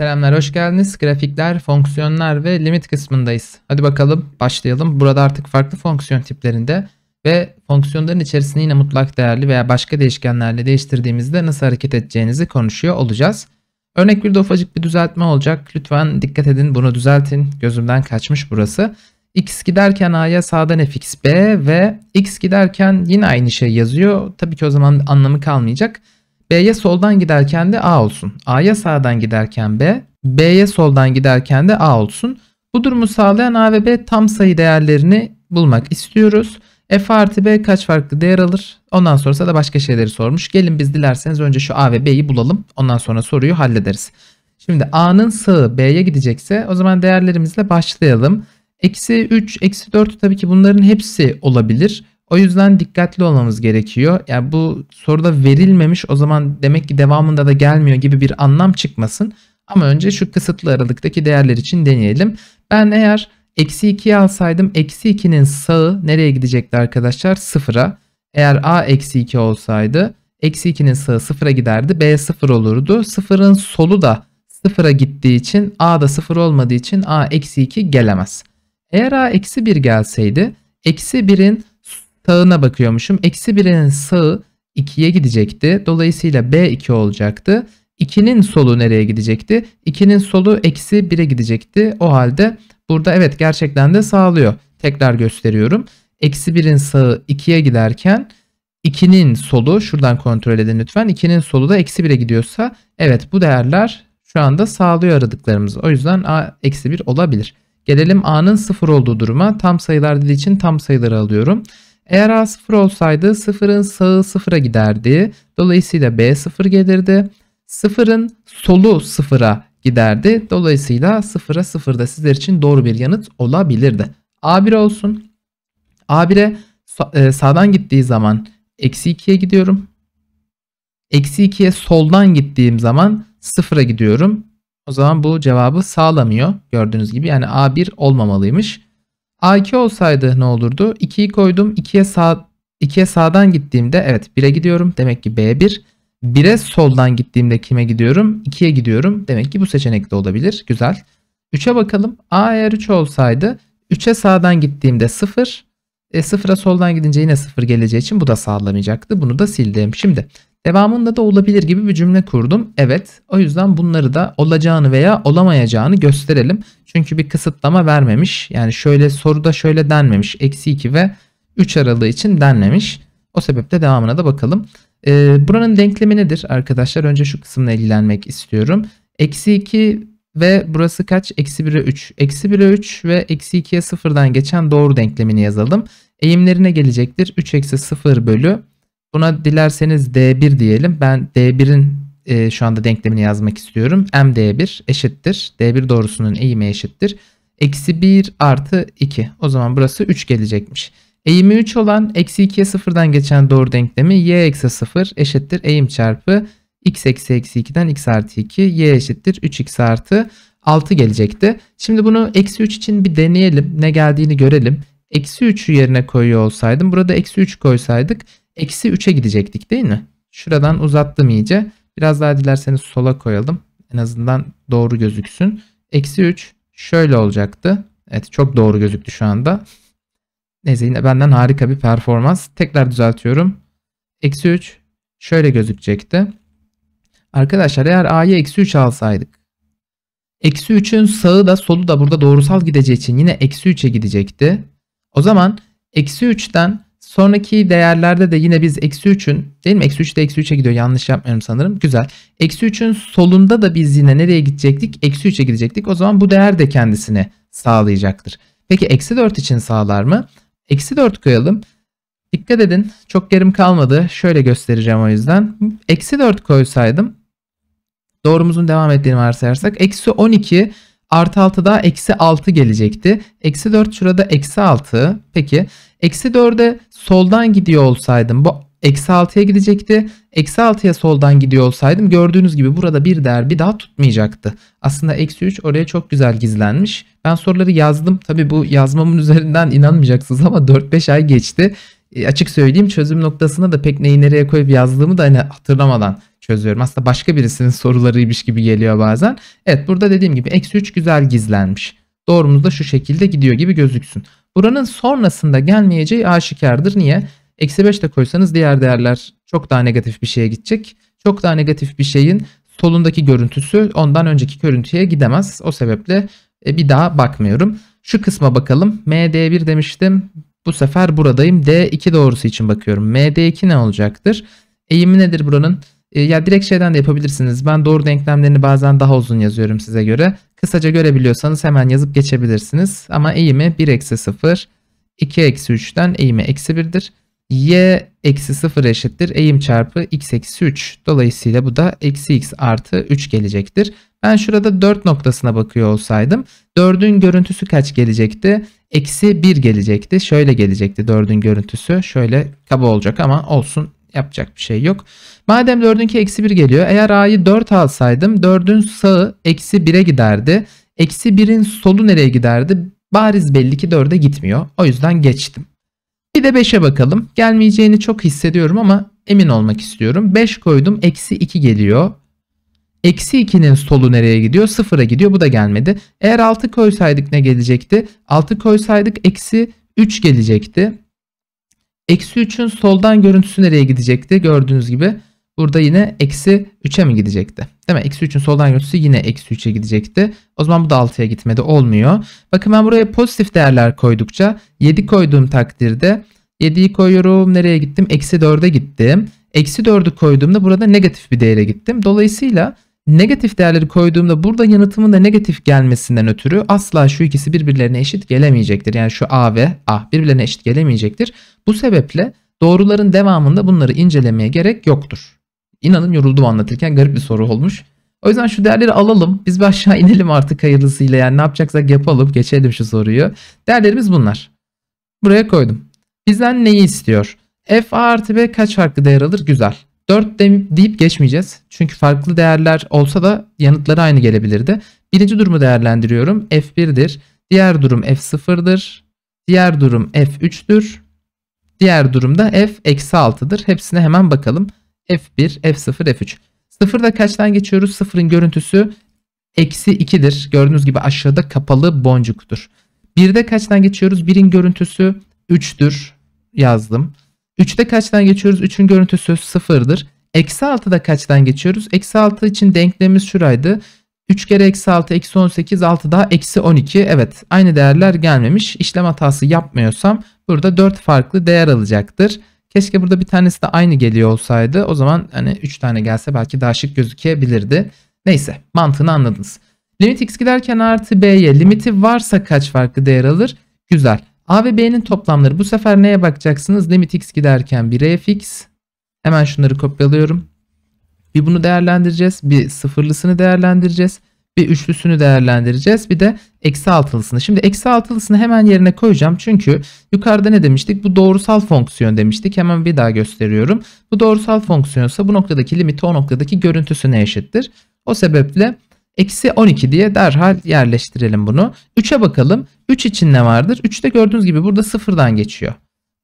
Selamlar, hoş geldiniz. Grafikler, fonksiyonlar ve limit kısmındayız. Hadi bakalım başlayalım. Burada artık farklı fonksiyon tiplerinde ve fonksiyonların içerisinde yine mutlak değerli veya başka değişkenlerle değiştirdiğimizde nasıl hareket edeceğinizi konuşuyor olacağız. Örnek bir de ufacık bir düzeltme olacak. Lütfen dikkat edin bunu düzeltin. Gözümden kaçmış burası. X giderken A'ya sağdan fx B ve X giderken yine aynı şey yazıyor. Tabii ki o zaman anlamı kalmayacak. B'ye soldan giderken de A olsun. A'ya sağdan giderken B, B'ye soldan giderken de A olsun. Bu durumu sağlayan A ve B tam sayı değerlerini bulmak istiyoruz. F artı B kaç farklı değer alır? Ondan sonrası da başka şeyleri sormuş. Gelin biz dilerseniz önce şu A ve B'yi bulalım. Ondan sonra soruyu hallederiz. Şimdi A'nın sağı B'ye gidecekse o zaman değerlerimizle başlayalım. Eksi 3, eksi 4 tabii ki bunların hepsi olabilir. O yüzden dikkatli olmamız gerekiyor. Yani bu soruda verilmemiş o zaman demek ki devamında da gelmiyor gibi bir anlam çıkmasın. Ama önce şu kısıtlı aralıktaki değerler için deneyelim. Ben eğer eksi 2'yi alsaydım eksi 2'nin sağı nereye gidecekti arkadaşlar? Sıfıra. Eğer a eksi 2 olsaydı eksi 2'nin sağı sıfıra giderdi. B sıfır olurdu. Sıfırın solu da sıfıra gittiği için a da sıfır olmadığı için a eksi 2 gelemez. Eğer a eksi 1 gelseydi eksi 1'in sağına bakıyormuşum. Eksi 1'in sağı 2'ye gidecekti. Dolayısıyla B2 olacaktı. 2'nin solu nereye gidecekti? 2'nin solu eksi 1'e gidecekti. O halde burada evet gerçekten de sağlıyor. Tekrar gösteriyorum. Eksi 1'in sağı 2'ye giderken 2'nin solu şuradan kontrol edin lütfen. 2'nin solu da eksi 1'e gidiyorsa evet bu değerler şu anda sağlıyor aradıklarımızı. O yüzden A eksi 1 olabilir. Gelelim A'nın 0 olduğu duruma. Tam sayılar dediği için tam sayıları alıyorum. Eğer A 0 olsaydı 0'ın sağı 0'a giderdi. Dolayısıyla B 0 gelirdi. 0'ın solu 0'a giderdi. Dolayısıyla 0'a 0 da sizler için doğru bir yanıt olabilirdi. A1 olsun. A1'e e, sağdan gittiği zaman eksi 2'ye gidiyorum. Eksi 2'ye soldan gittiğim zaman 0'a gidiyorum. O zaman bu cevabı sağlamıyor. Gördüğünüz gibi yani A1 olmamalıymış. A2 olsaydı ne olurdu? 2'yi koydum. 2'ye sağ 2'ye sağdan gittiğimde evet 1'e gidiyorum. Demek ki B1. 1'e soldan gittiğimde kime gidiyorum? 2'ye gidiyorum. Demek ki bu seçenek de olabilir. Güzel. 3'e bakalım. A eğer 3 olsaydı 3'e sağdan gittiğimde 0. E, 0'a soldan gidince yine 0 geleceği için bu da sağlamayacaktı. Bunu da sildim. Şimdi devamında da olabilir gibi bir cümle kurdum. Evet o yüzden bunları da olacağını veya olamayacağını gösterelim. Çünkü bir kısıtlama vermemiş. Yani şöyle soruda şöyle denmemiş. Eksi 2 ve 3 aralığı için denmemiş. O sebeple devamına da bakalım. E, buranın denklemi nedir arkadaşlar? Önce şu kısımla ilgilenmek istiyorum. Eksi 2 ve burası kaç? Eksi 1'e 3. Eksi 1'e 3 ve eksi 2'ye 0'dan geçen doğru denklemini yazalım. Eğimlerine gelecektir. 3 eksi 0 bölü. Buna dilerseniz D1 diyelim. Ben D1'in e, şu anda denklemini yazmak istiyorum. M D1 eşittir. D1 doğrusunun eğimi eşittir. Eksi 1 artı 2. O zaman burası 3 gelecekmiş. Eğimi 3 olan eksi 2'ye sıfırdan geçen doğru denklemi y eksi 0 eşittir eğim çarpı x eksi eksi 2'den x artı 2 y eşittir 3x artı 6 gelecekti. Şimdi bunu eksi 3 için bir deneyelim ne geldiğini görelim. Eksi 3'ü yerine koyuyor olsaydım burada eksi 3 koysaydık eksi 3'e gidecektik değil mi? Şuradan uzattım iyice. Biraz daha dilerseniz sola koyalım. En azından doğru gözüksün. Eksi 3 şöyle olacaktı. Evet çok doğru gözüktü şu anda. Neyse yine benden harika bir performans. Tekrar düzeltiyorum. Eksi 3 şöyle gözükecekti. Arkadaşlar eğer a'yı eksi 3 alsaydık. Eksi 3'ün sağı da solu da burada doğrusal gideceği için yine eksi 3'e gidecekti. O zaman eksi 3'ten Sonraki değerlerde de yine biz eksi 3'ün değil mi? Eksi 3 de eksi 3'e gidiyor. Yanlış yapmıyorum sanırım. Güzel. Eksi 3'ün solunda da biz yine nereye gidecektik? Eksi 3'e gidecektik. O zaman bu değer de kendisini sağlayacaktır. Peki eksi 4 için sağlar mı? Eksi 4 koyalım. Dikkat edin çok yerim kalmadı. Şöyle göstereceğim o yüzden. Eksi 4 koysaydım doğrumuzun devam ettiğini varsayarsak eksi 12 artı 6 daha eksi 6 gelecekti. Eksi 4 şurada eksi 6. Peki eksi 4'e soldan gidiyor olsaydım bu eksi 6'ya gidecekti. Eksi 6'ya soldan gidiyor olsaydım gördüğünüz gibi burada bir değer bir daha tutmayacaktı. Aslında eksi 3 oraya çok güzel gizlenmiş. Ben soruları yazdım. Tabi bu yazmamın üzerinden inanmayacaksınız ama 4-5 ay geçti. E, açık söyleyeyim çözüm noktasına da pek neyi nereye koyup yazdığımı da hani hatırlamadan çözüyorum. Aslında başka birisinin sorularıymış gibi geliyor bazen. Evet burada dediğim gibi eksi 3 güzel gizlenmiş. Doğrumuz da şu şekilde gidiyor gibi gözüksün buranın sonrasında gelmeyeceği aşikardır. Niye? Eksi 5 de koysanız diğer değerler çok daha negatif bir şeye gidecek. Çok daha negatif bir şeyin solundaki görüntüsü ondan önceki görüntüye gidemez. O sebeple e, bir daha bakmıyorum. Şu kısma bakalım. MD1 demiştim. Bu sefer buradayım. D2 doğrusu için bakıyorum. MD2 ne olacaktır? Eğimi nedir buranın? E, ya direkt şeyden de yapabilirsiniz. Ben doğru denklemlerini bazen daha uzun yazıyorum size göre. Kısaca görebiliyorsanız hemen yazıp geçebilirsiniz. Ama eğimi 1 eksi 0, 2 eksi 3'ten eğimi eksi 1'dir. Y eksi 0 eşittir. Eğim çarpı x eksi 3. Dolayısıyla bu da eksi x artı 3 gelecektir. Ben şurada 4 noktasına bakıyor olsaydım 4'ün görüntüsü kaç gelecekti? Eksi 1 gelecekti. Şöyle gelecekti 4'ün görüntüsü. Şöyle kaba olacak ama olsun Yapacak bir şey yok. Madem 4'ünki eksi 1 geliyor. Eğer a'yı 4 alsaydım 4'ün sağı eksi 1'e giderdi. Eksi 1'in solu nereye giderdi? Bariz belli ki 4'e gitmiyor. O yüzden geçtim. Bir de 5'e bakalım. Gelmeyeceğini çok hissediyorum ama emin olmak istiyorum. 5 koydum. Eksi 2 geliyor. Eksi 2'nin solu nereye gidiyor? 0'a gidiyor. Bu da gelmedi. Eğer 6 koysaydık ne gelecekti? 6 koysaydık eksi 3 gelecekti. Eksi 3'ün soldan görüntüsü nereye gidecekti? Gördüğünüz gibi burada yine eksi 3'e mi gidecekti? Değil mi? Eksi 3'ün soldan görüntüsü yine eksi 3'e gidecekti. O zaman bu da 6'ya gitmedi. Olmuyor. Bakın ben buraya pozitif değerler koydukça 7 koyduğum takdirde 7'yi koyuyorum. Nereye gittim? Eksi 4'e gittim. Eksi 4'ü koyduğumda burada negatif bir değere gittim. Dolayısıyla Negatif değerleri koyduğumda burada yanıtımın da negatif gelmesinden ötürü asla şu ikisi birbirlerine eşit gelemeyecektir. Yani şu A ve A birbirlerine eşit gelemeyecektir. Bu sebeple doğruların devamında bunları incelemeye gerek yoktur. İnanın yoruldum anlatırken garip bir soru olmuş. O yüzden şu değerleri alalım. Biz bir aşağı inelim artık hayırlısıyla. Yani ne yapacaksak yapalım. Geçelim şu soruyu. Değerlerimiz bunlar. Buraya koydum. Bizden neyi istiyor? F A artı B kaç farklı değer alır? Güzel. 4 deyip geçmeyeceğiz. Çünkü farklı değerler olsa da yanıtları aynı gelebilirdi. Birinci durumu değerlendiriyorum. F1'dir. Diğer durum F0'dır. Diğer durum F3'tür. Diğer durumda F eksi 6'dır. Hepsine hemen bakalım. F1, F0, F3. Sıfırda kaçtan geçiyoruz? Sıfırın görüntüsü eksi 2'dir. Gördüğünüz gibi aşağıda kapalı boncuktur. Birde kaçtan geçiyoruz? Birin görüntüsü 3'tür yazdım. 3'te kaçtan geçiyoruz? 3'ün görüntüsü 0'dır. Eksi 6'da kaçtan geçiyoruz? Eksi 6 için denklemimiz şuraydı. 3 kere eksi 6 eksi 18 6 daha eksi 12. Evet aynı değerler gelmemiş. İşlem hatası yapmıyorsam burada 4 farklı değer alacaktır. Keşke burada bir tanesi de aynı geliyor olsaydı. O zaman hani 3 tane gelse belki daha şık gözükebilirdi. Neyse mantığını anladınız. Limit x giderken artı b'ye limiti varsa kaç farklı değer alır? Güzel. A ve B'nin toplamları. Bu sefer neye bakacaksınız? Limit x giderken 1'e fx. Hemen şunları kopyalıyorum. Bir bunu değerlendireceğiz. Bir sıfırlısını değerlendireceğiz. Bir üçlüsünü değerlendireceğiz. Bir de eksi altılısını. Şimdi eksi altılısını hemen yerine koyacağım. Çünkü yukarıda ne demiştik? Bu doğrusal fonksiyon demiştik. Hemen bir daha gösteriyorum. Bu doğrusal fonksiyonsa bu noktadaki limiti o noktadaki görüntüsüne eşittir. O sebeple Eksi 12 diye derhal yerleştirelim bunu. 3'e bakalım. 3 için ne vardır? 3'te gördüğünüz gibi burada sıfırdan geçiyor.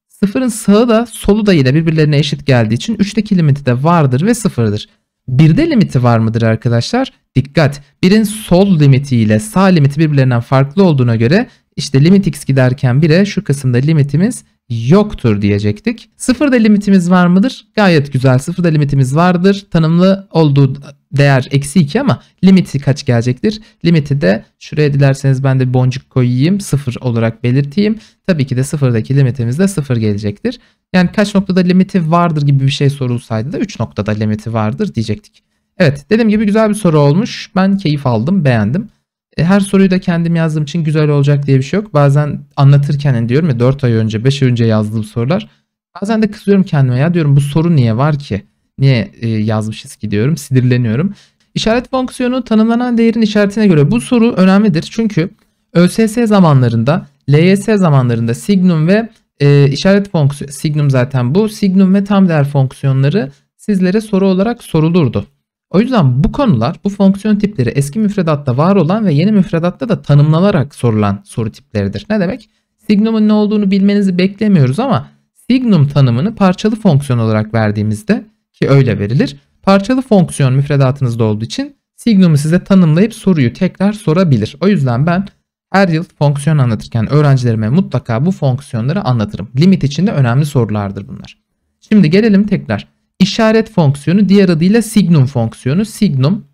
Sıfırın sağı da solu da yine birbirlerine eşit geldiği için 3'teki limiti de vardır ve sıfırdır. 1'de limiti var mıdır arkadaşlar? Dikkat! 1'in sol limiti ile sağ limiti birbirlerinden farklı olduğuna göre işte limit x giderken 1'e şu kısımda limitimiz yoktur diyecektik. Sıfırda limitimiz var mıdır? Gayet güzel sıfırda limitimiz vardır. Tanımlı olduğu değer eksi 2 ama limiti kaç gelecektir? Limiti de şuraya dilerseniz ben de bir boncuk koyayım. sıfır olarak belirteyim. Tabii ki de sıfırdaki limitimiz de sıfır gelecektir. Yani kaç noktada limiti vardır gibi bir şey sorulsaydı da 3 noktada limiti vardır diyecektik. Evet dediğim gibi güzel bir soru olmuş. Ben keyif aldım beğendim. E, her soruyu da kendim yazdığım için güzel olacak diye bir şey yok. Bazen anlatırken yani diyorum ya 4 ay önce 5 ay önce yazdığım sorular. Bazen de kızıyorum kendime ya diyorum bu soru niye var ki? Niye e, yazmışız ki diyorum sinirleniyorum. İşaret fonksiyonu tanımlanan değerin işaretine göre bu soru önemlidir. Çünkü ÖSS zamanlarında, LYS zamanlarında signum ve e, işaret fonksiyonu, signum zaten bu, signum ve tam değer fonksiyonları sizlere soru olarak sorulurdu. O yüzden bu konular, bu fonksiyon tipleri eski müfredatta var olan ve yeni müfredatta da tanımlanarak sorulan soru tipleridir. Ne demek? Signum'un ne olduğunu bilmenizi beklemiyoruz ama signum tanımını parçalı fonksiyon olarak verdiğimizde ki öyle verilir. Parçalı fonksiyon müfredatınızda olduğu için signum'u size tanımlayıp soruyu tekrar sorabilir. O yüzden ben her yıl fonksiyon anlatırken öğrencilerime mutlaka bu fonksiyonları anlatırım. Limit içinde önemli sorulardır bunlar. Şimdi gelelim tekrar İşaret fonksiyonu diğer adıyla signum fonksiyonu. Signum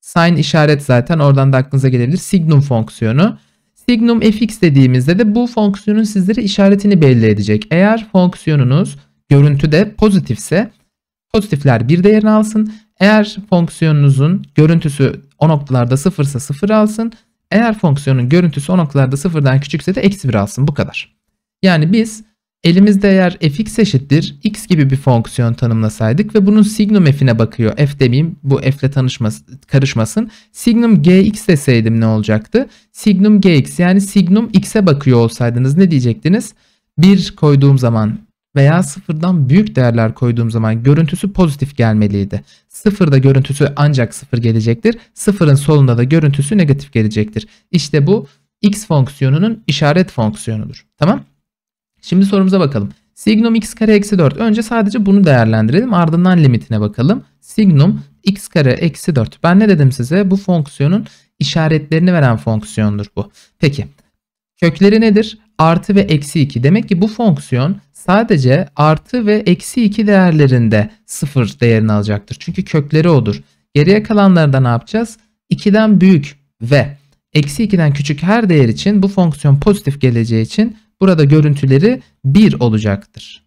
sign işaret zaten oradan da aklınıza gelebilir. Signum fonksiyonu. Signum fx dediğimizde de bu fonksiyonun sizlere işaretini belli edecek. Eğer fonksiyonunuz görüntüde pozitifse pozitifler bir değerini alsın. Eğer fonksiyonunuzun görüntüsü o noktalarda sıfırsa sıfır alsın. Eğer fonksiyonun görüntüsü o noktalarda sıfırdan küçükse de eksi bir alsın. Bu kadar. Yani biz Elimizde eğer fx eşittir x gibi bir fonksiyon tanımlasaydık ve bunun signum f'ine bakıyor. F demeyeyim bu f ile karışmasın. Signum gx deseydim ne olacaktı? Signum gx yani signum x'e bakıyor olsaydınız ne diyecektiniz? 1 koyduğum zaman veya sıfırdan büyük değerler koyduğum zaman görüntüsü pozitif gelmeliydi. Sıfırda görüntüsü ancak sıfır gelecektir. Sıfırın solunda da görüntüsü negatif gelecektir. İşte bu x fonksiyonunun işaret fonksiyonudur. Tamam Şimdi sorumuza bakalım. Signum x kare eksi 4. Önce sadece bunu değerlendirelim. Ardından limitine bakalım. Signum x kare eksi 4. Ben ne dedim size? Bu fonksiyonun işaretlerini veren fonksiyondur bu. Peki kökleri nedir? Artı ve eksi 2. Demek ki bu fonksiyon sadece artı ve eksi 2 değerlerinde 0 değerini alacaktır. Çünkü kökleri odur. Geriye kalanlarda ne yapacağız? 2'den büyük ve eksi 2'den küçük her değer için bu fonksiyon pozitif geleceği için Burada görüntüleri 1 olacaktır.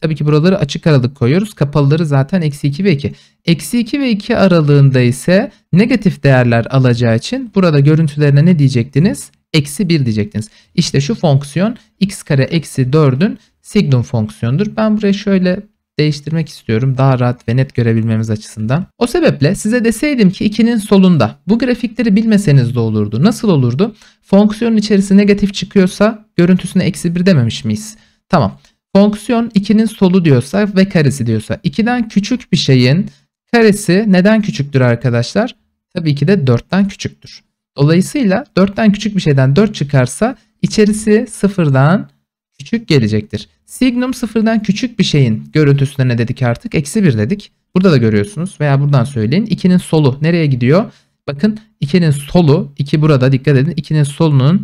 Tabii ki buraları açık aralık koyuyoruz. Kapalıları zaten eksi 2 ve 2. Eksi 2 ve 2 aralığında ise negatif değerler alacağı için burada görüntülerine ne diyecektiniz? Eksi 1 diyecektiniz. İşte şu fonksiyon x kare eksi 4'ün signum fonksiyonudur. Ben buraya şöyle değiştirmek istiyorum daha rahat ve net görebilmemiz açısından. O sebeple size deseydim ki 2'nin solunda bu grafikleri bilmeseniz de olurdu. Nasıl olurdu? Fonksiyonun içerisi negatif çıkıyorsa görüntüsüne eksi 1 dememiş miyiz? Tamam. Fonksiyon 2'nin solu diyorsa ve karesi diyorsa 2'den küçük bir şeyin karesi neden küçüktür arkadaşlar? Tabii ki de 4'ten küçüktür. Dolayısıyla 4'ten küçük bir şeyden 4 çıkarsa içerisi 0'dan küçük gelecektir. Signum 0'dan küçük bir şeyin görüntüsüne ne dedik artık? Eksi 1 dedik. Burada da görüyorsunuz veya buradan söyleyin. 2'nin solu nereye gidiyor? Bakın 2'nin solu 2 burada dikkat edin 2'nin solunun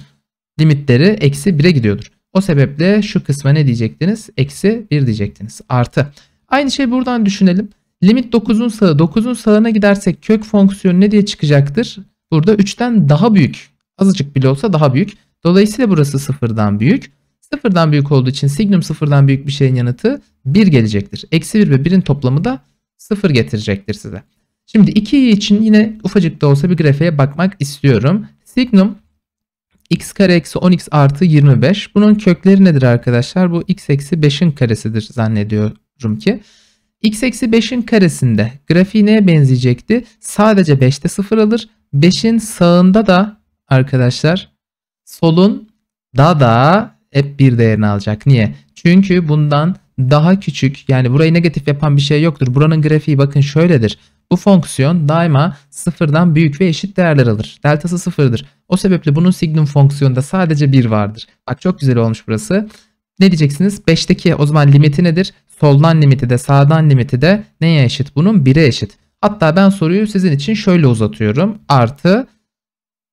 limitleri eksi 1'e gidiyordur. O sebeple şu kısma ne diyecektiniz? Eksi 1 diyecektiniz. Artı. Aynı şey buradan düşünelim. Limit 9'un sağı 9'un sağına gidersek kök fonksiyonu ne diye çıkacaktır? Burada 3'ten daha büyük. Azıcık bile olsa daha büyük. Dolayısıyla burası 0'dan büyük. 0'dan büyük olduğu için signum 0'dan büyük bir şeyin yanıtı 1 gelecektir. Eksi 1 ve 1'in toplamı da 0 getirecektir size. Şimdi 2 için yine ufacık da olsa bir grafiğe bakmak istiyorum. Signum x kare eksi 10x artı 25. Bunun kökleri nedir arkadaşlar? Bu x eksi 5'in karesidir zannediyorum ki. x eksi 5'in karesinde grafiği neye benzeyecekti? Sadece 5'te 0 alır. 5'in sağında da arkadaşlar solun da da hep bir değerini alacak. Niye? Çünkü bundan daha küçük yani burayı negatif yapan bir şey yoktur. Buranın grafiği bakın şöyledir. Bu fonksiyon daima sıfırdan büyük ve eşit değerler alır. Deltası sıfırdır. O sebeple bunun signum fonksiyonunda sadece 1 vardır. Bak çok güzel olmuş burası. Ne diyeceksiniz? 5'teki o zaman limiti nedir? Soldan limiti de sağdan limiti de neye eşit? Bunun 1'e eşit. Hatta ben soruyu sizin için şöyle uzatıyorum. Artı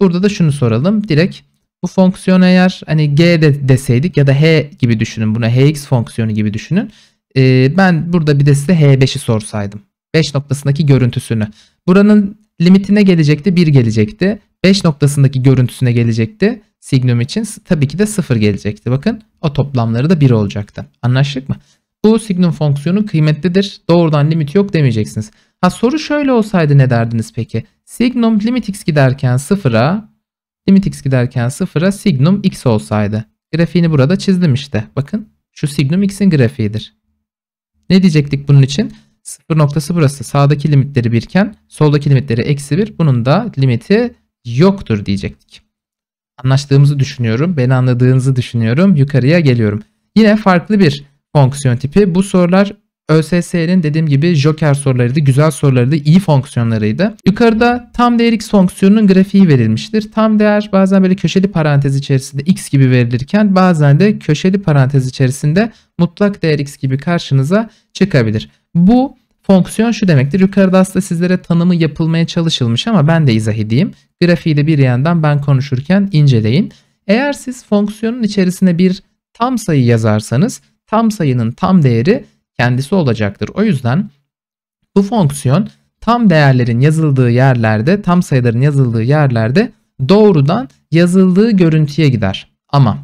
burada da şunu soralım. Direkt bu fonksiyon eğer hani g de deseydik ya da h gibi düşünün. Buna hx fonksiyonu gibi düşünün. Ee, ben burada bir de size h5'i sorsaydım. 5 noktasındaki görüntüsünü. Buranın limitine gelecekti 1 gelecekti. 5 noktasındaki görüntüsüne gelecekti. Signum için tabii ki de 0 gelecekti. Bakın o toplamları da 1 olacaktı. Anlaştık mı? Bu signum fonksiyonu kıymetlidir. Doğrudan limit yok demeyeceksiniz. Ha soru şöyle olsaydı ne derdiniz peki? Signum limit x giderken 0'a limit x giderken 0'a signum x olsaydı. Grafiğini burada çizdim işte. Bakın şu signum x'in grafiğidir. Ne diyecektik bunun için? Sıfır noktası burası. Sağdaki limitleri 1 birken soldaki limitleri eksi 1. Bunun da limiti yoktur diyecektik. Anlaştığımızı düşünüyorum. Beni anladığınızı düşünüyorum. Yukarıya geliyorum. Yine farklı bir fonksiyon tipi. Bu sorular ÖSS'nin dediğim gibi joker sorularıydı, güzel sorularıydı, iyi fonksiyonlarıydı. Yukarıda tam değer x fonksiyonunun grafiği verilmiştir. Tam değer bazen böyle köşeli parantez içerisinde x gibi verilirken bazen de köşeli parantez içerisinde mutlak değer x gibi karşınıza çıkabilir. Bu fonksiyon şu demektir. Yukarıda aslında sizlere tanımı yapılmaya çalışılmış ama ben de izah edeyim. Grafiği de bir yandan ben konuşurken inceleyin. Eğer siz fonksiyonun içerisine bir tam sayı yazarsanız tam sayının tam değeri kendisi olacaktır. O yüzden bu fonksiyon tam değerlerin yazıldığı yerlerde, tam sayıların yazıldığı yerlerde doğrudan yazıldığı görüntüye gider. Ama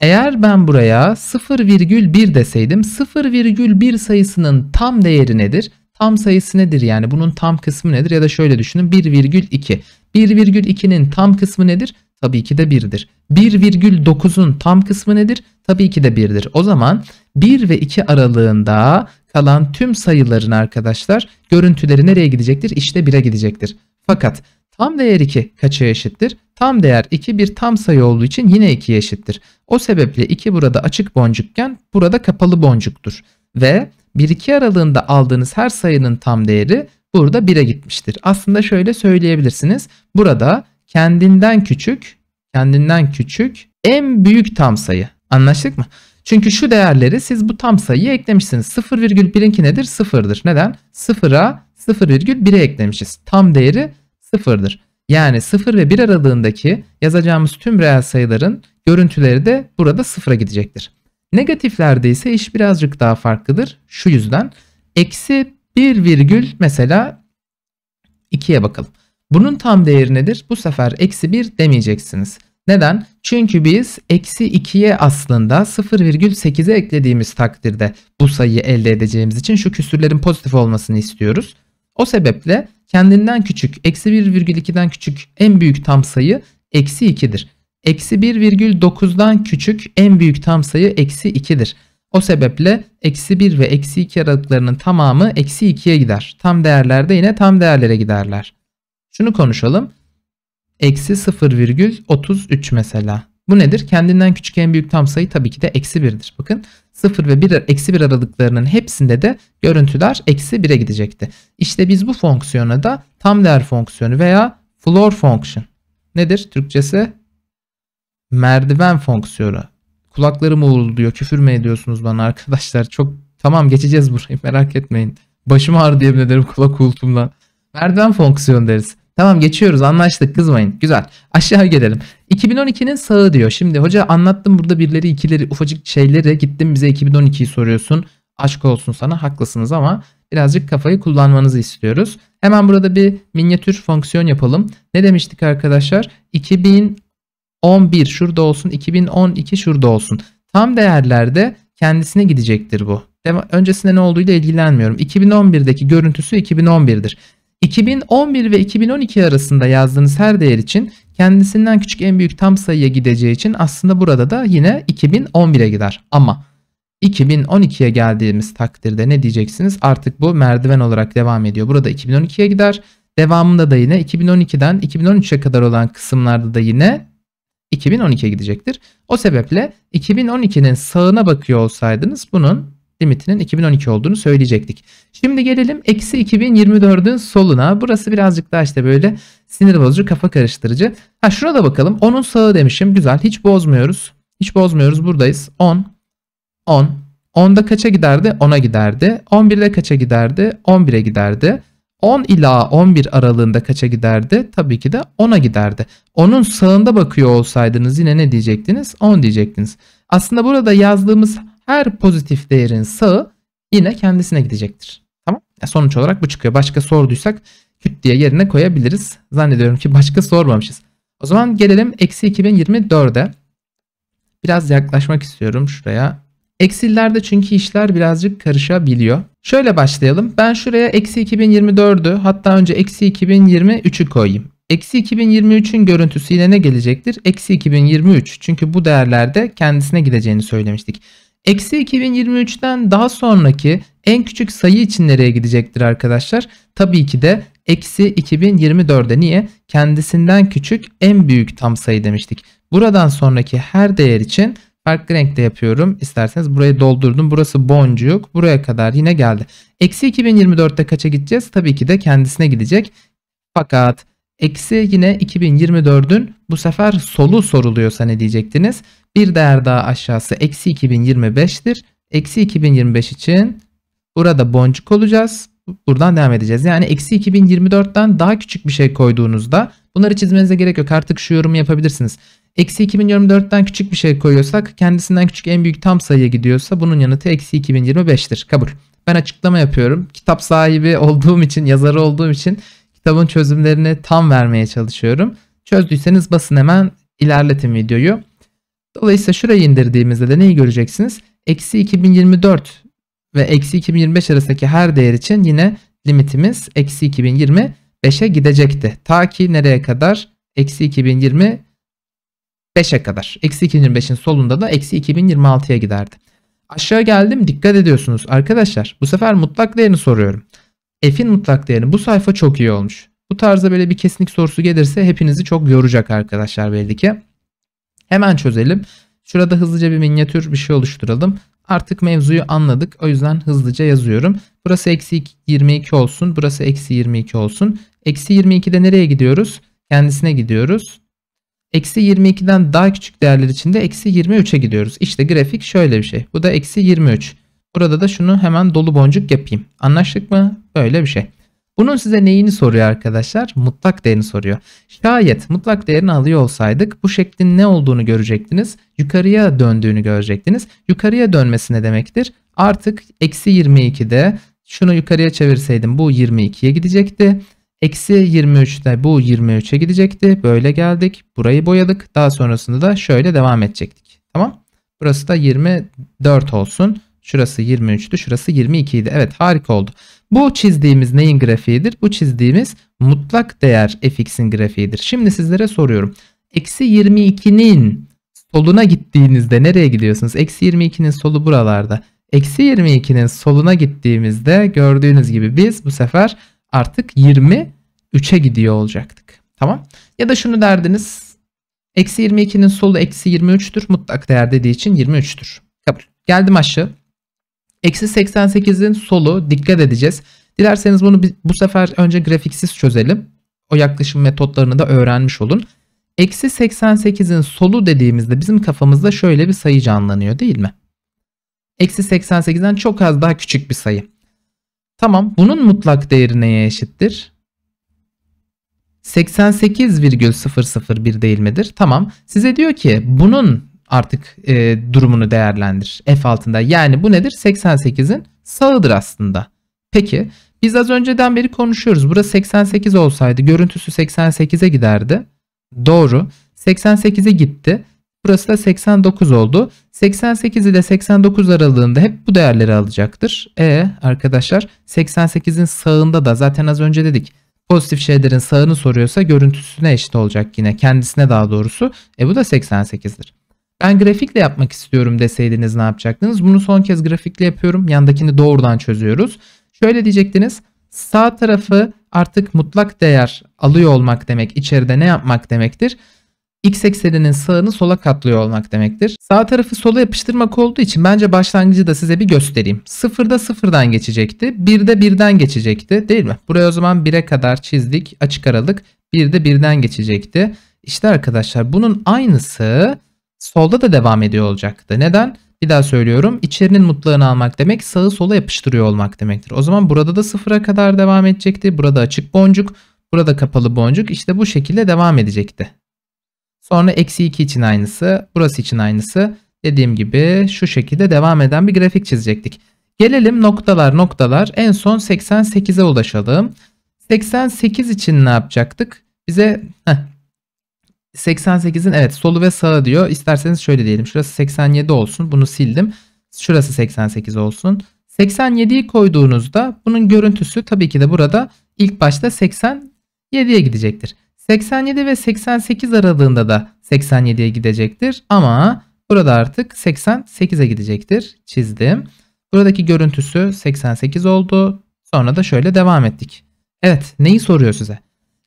eğer ben buraya 0,1 deseydim 0,1 sayısının tam değeri nedir? Tam sayısı nedir yani bunun tam kısmı nedir ya da şöyle düşünün 1,2. 1,2'nin tam kısmı nedir? Tabii ki de 1'dir. 1,9'un tam kısmı nedir? Tabii ki de 1'dir. O zaman 1 ve 2 aralığında kalan tüm sayıların arkadaşlar görüntüleri nereye gidecektir? İşte 1'e gidecektir. Fakat Tam değer 2 kaça eşittir? Tam değer 2 bir tam sayı olduğu için yine 2'ye eşittir. O sebeple 2 burada açık boncukken burada kapalı boncuktur. Ve 1-2 aralığında aldığınız her sayının tam değeri burada 1'e gitmiştir. Aslında şöyle söyleyebilirsiniz. Burada kendinden küçük, kendinden küçük en büyük tam sayı. Anlaştık mı? Çünkü şu değerleri siz bu tam sayıya eklemişsiniz. 0,1'inki nedir? 0'dır. Neden? 0'a 0,1'e eklemişiz. Tam değeri sıfırdır. Yani 0 ve 1 aralığındaki yazacağımız tüm reel sayıların görüntüleri de burada sıfıra gidecektir. Negatiflerde ise iş birazcık daha farklıdır. Şu yüzden eksi 1 virgül mesela 2'ye bakalım. Bunun tam değeri nedir? Bu sefer eksi 1 demeyeceksiniz. Neden? Çünkü biz eksi 2'ye aslında 0,8'e eklediğimiz takdirde bu sayıyı elde edeceğimiz için şu küsürlerin pozitif olmasını istiyoruz. O sebeple kendinden küçük, eksi 1,2'den küçük en büyük tam sayı eksi 2'dir. Eksi 1,9'dan küçük en büyük tam sayı eksi 2'dir. O sebeple eksi 1 ve eksi 2 aralıklarının tamamı eksi 2'ye gider. Tam değerlerde yine tam değerlere giderler. Şunu konuşalım. Eksi 0,33 mesela. Bu nedir? Kendinden küçük en büyük tam sayı tabii ki de eksi 1'dir. Bakın 0 ve 1, eksi 1 aralıklarının hepsinde de görüntüler eksi 1'e gidecekti. İşte biz bu fonksiyona da tam değer fonksiyonu veya floor function nedir? Türkçesi merdiven fonksiyonu. Kulaklarım uğulduyor. Küfür mü ediyorsunuz bana arkadaşlar? Çok tamam geçeceğiz burayı merak etmeyin. Başım ağrı diye derim kulak uğultumdan. Merdiven fonksiyonu deriz. Tamam geçiyoruz anlaştık kızmayın. Güzel. Aşağı gelelim. 2012'nin sağı diyor. Şimdi hoca anlattım burada birileri ikileri ufacık şeylere gittim bize 2012'yi soruyorsun. Aşk olsun sana haklısınız ama birazcık kafayı kullanmanızı istiyoruz. Hemen burada bir minyatür fonksiyon yapalım. Ne demiştik arkadaşlar? 2011 şurada olsun 2012 şurada olsun. Tam değerlerde kendisine gidecektir bu. Öncesinde ne olduğuyla ilgilenmiyorum. 2011'deki görüntüsü 2011'dir. 2011 ve 2012 arasında yazdığınız her değer için kendisinden küçük en büyük tam sayıya gideceği için aslında burada da yine 2011'e gider. Ama 2012'ye geldiğimiz takdirde ne diyeceksiniz? Artık bu merdiven olarak devam ediyor. Burada 2012'ye gider. Devamında da yine 2012'den 2013'e kadar olan kısımlarda da yine 2012'ye gidecektir. O sebeple 2012'nin sağına bakıyor olsaydınız bunun limitinin 2012 olduğunu söyleyecektik. Şimdi gelelim eksi 2024'ün soluna. Burası birazcık daha işte böyle sinir bozucu kafa karıştırıcı. Ha şuna da bakalım. Onun sağı demişim. Güzel. Hiç bozmuyoruz. Hiç bozmuyoruz. Buradayız. 10. 10. 10'da kaça giderdi? 10'a giderdi. 11'de kaça giderdi? 11'e giderdi. 10 ila 11 aralığında kaça giderdi? Tabii ki de 10'a giderdi. Onun sağında bakıyor olsaydınız yine ne diyecektiniz? 10 diyecektiniz. Aslında burada yazdığımız her pozitif değerin sağı yine kendisine gidecektir. Tamam. sonuç olarak bu çıkıyor. Başka sorduysak küt diye yerine koyabiliriz. Zannediyorum ki başka sormamışız. O zaman gelelim eksi 2024'e. Biraz yaklaşmak istiyorum şuraya. Eksillerde çünkü işler birazcık karışabiliyor. Şöyle başlayalım. Ben şuraya eksi 2024'ü hatta önce eksi 2023'ü koyayım. Eksi 2023'ün görüntüsü yine ne gelecektir? Eksi 2023. Çünkü bu değerlerde kendisine gideceğini söylemiştik. Eksi 2023'ten daha sonraki en küçük sayı için nereye gidecektir arkadaşlar? Tabii ki de eksi 2024'e niye? Kendisinden küçük en büyük tam sayı demiştik. Buradan sonraki her değer için farklı renkte yapıyorum. İsterseniz burayı doldurdum. Burası boncuk. Buraya kadar yine geldi. Eksi 2024'te kaça gideceğiz? Tabii ki de kendisine gidecek. Fakat Eksi yine 2024'ün bu sefer solu soruluyorsa ne diyecektiniz? Bir değer daha aşağısı eksi 2025'tir. Eksi 2025 için burada boncuk olacağız. Buradan devam edeceğiz. Yani eksi 2024'ten daha küçük bir şey koyduğunuzda bunları çizmenize gerek yok. Artık şu yorumu yapabilirsiniz. Eksi 2024'ten küçük bir şey koyuyorsak kendisinden küçük en büyük tam sayıya gidiyorsa bunun yanıtı eksi 2025'tir. Kabul. Ben açıklama yapıyorum. Kitap sahibi olduğum için, yazarı olduğum için kitabın çözümlerini tam vermeye çalışıyorum. Çözdüyseniz basın hemen ilerletin videoyu. Dolayısıyla şurayı indirdiğimizde de neyi göreceksiniz? Eksi 2024 ve eksi 2025 arasındaki her değer için yine limitimiz eksi 2025'e gidecekti. Ta ki nereye kadar? Eksi 2020 5'e kadar. Eksi 2025'in solunda da eksi 2026'ya giderdi. Aşağı geldim dikkat ediyorsunuz arkadaşlar. Bu sefer mutlak değerini soruyorum f'in mutlak değerini bu sayfa çok iyi olmuş. Bu tarzda böyle bir kesinlik sorusu gelirse hepinizi çok yoracak arkadaşlar belli ki. Hemen çözelim. Şurada hızlıca bir minyatür bir şey oluşturalım. Artık mevzuyu anladık. O yüzden hızlıca yazıyorum. Burası eksi 22 olsun. Burası eksi 22 olsun. Eksi 22'de nereye gidiyoruz? Kendisine gidiyoruz. Eksi 22'den daha küçük değerler için de eksi 23'e gidiyoruz. İşte grafik şöyle bir şey. Bu da eksi 23. Burada da şunu hemen dolu boncuk yapayım. Anlaştık mı? Böyle bir şey. Bunun size neyini soruyor arkadaşlar? Mutlak değerini soruyor. Şayet mutlak değerini alıyor olsaydık bu şeklin ne olduğunu görecektiniz. Yukarıya döndüğünü görecektiniz. Yukarıya dönmesi ne demektir? Artık eksi 22'de şunu yukarıya çevirseydim bu 22'ye gidecekti. Eksi 23'de bu 23'e gidecekti. Böyle geldik. Burayı boyadık. Daha sonrasında da şöyle devam edecektik. Tamam. Burası da 24 olsun. Şurası 23'tü, şurası 22 idi. Evet harika oldu. Bu çizdiğimiz neyin grafiğidir? Bu çizdiğimiz mutlak değer fx'in grafiğidir. Şimdi sizlere soruyorum. Eksi 22'nin soluna gittiğinizde nereye gidiyorsunuz? Eksi 22'nin solu buralarda. Eksi 22'nin soluna gittiğimizde gördüğünüz gibi biz bu sefer artık 23'e gidiyor olacaktık. Tamam. Ya da şunu derdiniz. Eksi 22'nin solu eksi 23'tür. Mutlak değer dediği için 23'tür. Kabul. Geldim aşağı. Eksi 88'in solu dikkat edeceğiz. Dilerseniz bunu bu sefer önce grafiksiz çözelim. O yaklaşım metotlarını da öğrenmiş olun. Eksi 88'in solu dediğimizde bizim kafamızda şöyle bir sayı canlanıyor değil mi? Eksi 88'den çok az daha küçük bir sayı. Tamam bunun mutlak değeri neye eşittir? 88,001 değil midir? Tamam size diyor ki bunun artık e, durumunu değerlendir f altında. Yani bu nedir? 88'in sağıdır aslında. Peki biz az önceden beri konuşuyoruz. Burası 88 olsaydı görüntüsü 88'e giderdi. Doğru. 88'e gitti. Burası da 89 oldu. 88 ile 89 aralığında hep bu değerleri alacaktır. E arkadaşlar 88'in sağında da zaten az önce dedik. Pozitif şeylerin sağını soruyorsa görüntüsüne eşit olacak yine. Kendisine daha doğrusu. E bu da 88'dir. Ben grafikle yapmak istiyorum deseydiniz ne yapacaktınız? Bunu son kez grafikle yapıyorum. Yandakini doğrudan çözüyoruz. Şöyle diyecektiniz. Sağ tarafı artık mutlak değer alıyor olmak demek. İçeride ne yapmak demektir? X ekseninin sağını sola katlıyor olmak demektir. Sağ tarafı sola yapıştırmak olduğu için bence başlangıcı da size bir göstereyim. Sıfırda sıfırdan geçecekti. Birde birden geçecekti değil mi? Buraya o zaman 1'e kadar çizdik. Açık aralık. Birde birden geçecekti. İşte arkadaşlar bunun aynısı solda da devam ediyor olacaktı. Neden? Bir daha söylüyorum. İçerinin mutlağını almak demek sağı sola yapıştırıyor olmak demektir. O zaman burada da sıfıra kadar devam edecekti. Burada açık boncuk, burada kapalı boncuk. İşte bu şekilde devam edecekti. Sonra eksi 2 için aynısı, burası için aynısı. Dediğim gibi şu şekilde devam eden bir grafik çizecektik. Gelelim noktalar noktalar. En son 88'e ulaşalım. 88 için ne yapacaktık? Bize heh, 88'in evet solu ve sağı diyor. İsterseniz şöyle diyelim. Şurası 87 olsun. Bunu sildim. Şurası 88 olsun. 87'yi koyduğunuzda bunun görüntüsü tabii ki de burada ilk başta 87'ye gidecektir. 87 ve 88 aralığında da 87'ye gidecektir. Ama burada artık 88'e gidecektir. Çizdim. Buradaki görüntüsü 88 oldu. Sonra da şöyle devam ettik. Evet neyi soruyor size?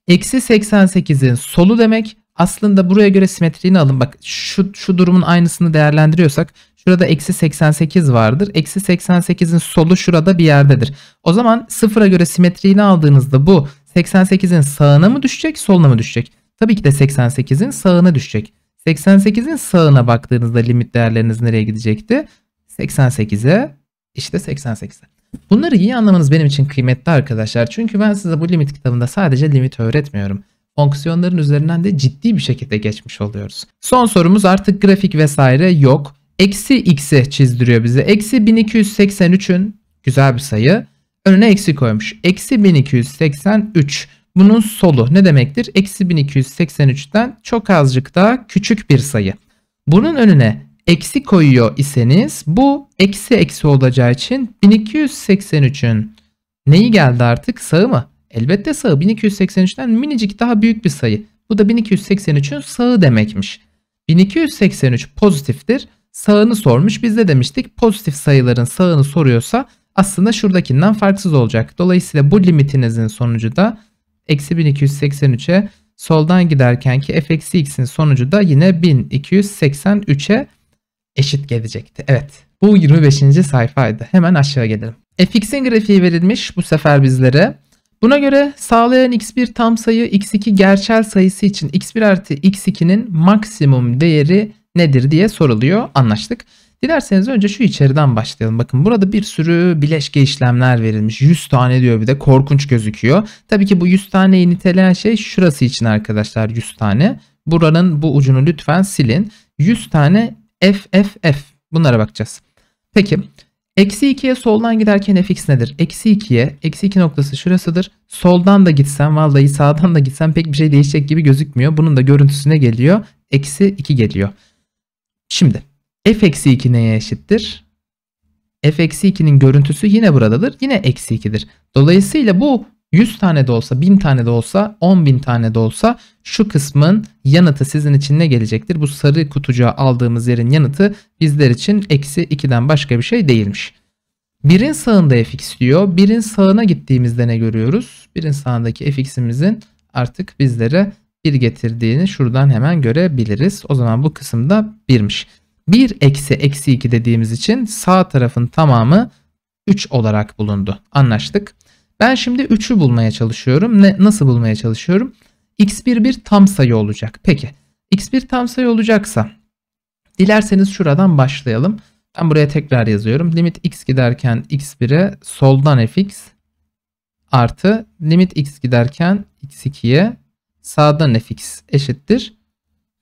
Eksi 88'in solu demek aslında buraya göre simetriğini alın. Bak şu, şu durumun aynısını değerlendiriyorsak şurada eksi 88 vardır. Eksi 88'in solu şurada bir yerdedir. O zaman sıfıra göre simetriğini aldığınızda bu 88'in sağına mı düşecek soluna mı düşecek? Tabii ki de 88'in sağına düşecek. 88'in sağına baktığınızda limit değerleriniz nereye gidecekti? 88'e işte 88'e. Bunları iyi anlamanız benim için kıymetli arkadaşlar. Çünkü ben size bu limit kitabında sadece limit öğretmiyorum fonksiyonların üzerinden de ciddi bir şekilde geçmiş oluyoruz. Son sorumuz artık grafik vesaire yok. Eksi x'i çizdiriyor bize. Eksi 1283'ün güzel bir sayı. Önüne eksi koymuş. Eksi 1283. Bunun solu ne demektir? Eksi 1283'ten çok azıcık daha küçük bir sayı. Bunun önüne eksi koyuyor iseniz bu eksi eksi olacağı için 1283'ün neyi geldi artık? Sağı mı? Elbette sağı 1283'ten minicik daha büyük bir sayı. Bu da 1283'ün sağı demekmiş. 1283 pozitiftir. Sağını sormuş. Biz de demiştik pozitif sayıların sağını soruyorsa aslında şuradakinden farksız olacak. Dolayısıyla bu limitinizin sonucu da eksi 1283'e soldan giderken ki f eksi x'in sonucu da yine 1283'e eşit gelecekti. Evet bu 25. sayfaydı. Hemen aşağı gelelim. fx'in grafiği verilmiş bu sefer bizlere. Buna göre sağlayan x1 tam sayı x2 gerçel sayısı için x1 artı x2'nin maksimum değeri nedir diye soruluyor. Anlaştık. Dilerseniz önce şu içeriden başlayalım. Bakın burada bir sürü bileşke işlemler verilmiş. 100 tane diyor bir de korkunç gözüküyor. Tabii ki bu 100 taneyi niteleyen şey şurası için arkadaşlar 100 tane. Buranın bu ucunu lütfen silin. 100 tane FFF bunlara bakacağız. Peki Eksi 2'ye soldan giderken fx nedir? Eksi 2'ye, eksi 2 noktası şurasıdır. Soldan da gitsen, vallahi sağdan da gitsen pek bir şey değişecek gibi gözükmüyor. Bunun da görüntüsüne geliyor. Eksi 2 geliyor. Şimdi f eksi 2 neye eşittir? f eksi 2'nin görüntüsü yine buradadır. Yine eksi 2'dir. Dolayısıyla bu 100 tane de olsa, 1000 tane de olsa, 10.000 tane de olsa şu kısmın yanıtı sizin için ne gelecektir? Bu sarı kutucuğa aldığımız yerin yanıtı bizler için eksi 2'den başka bir şey değilmiş. Birin sağında fx diyor. Birin sağına gittiğimizde ne görüyoruz? Birin sağındaki fx'imizin artık bizlere 1 getirdiğini şuradan hemen görebiliriz. O zaman bu kısımda 1'miş. 1 eksi eksi 2 dediğimiz için sağ tarafın tamamı 3 olarak bulundu. Anlaştık. Ben şimdi 3'ü bulmaya çalışıyorum. Ne, nasıl bulmaya çalışıyorum? x1 bir tam sayı olacak. Peki x1 tam sayı olacaksa dilerseniz şuradan başlayalım. Ben buraya tekrar yazıyorum. Limit x giderken x1'e soldan fx artı limit x giderken x2'ye sağdan fx eşittir.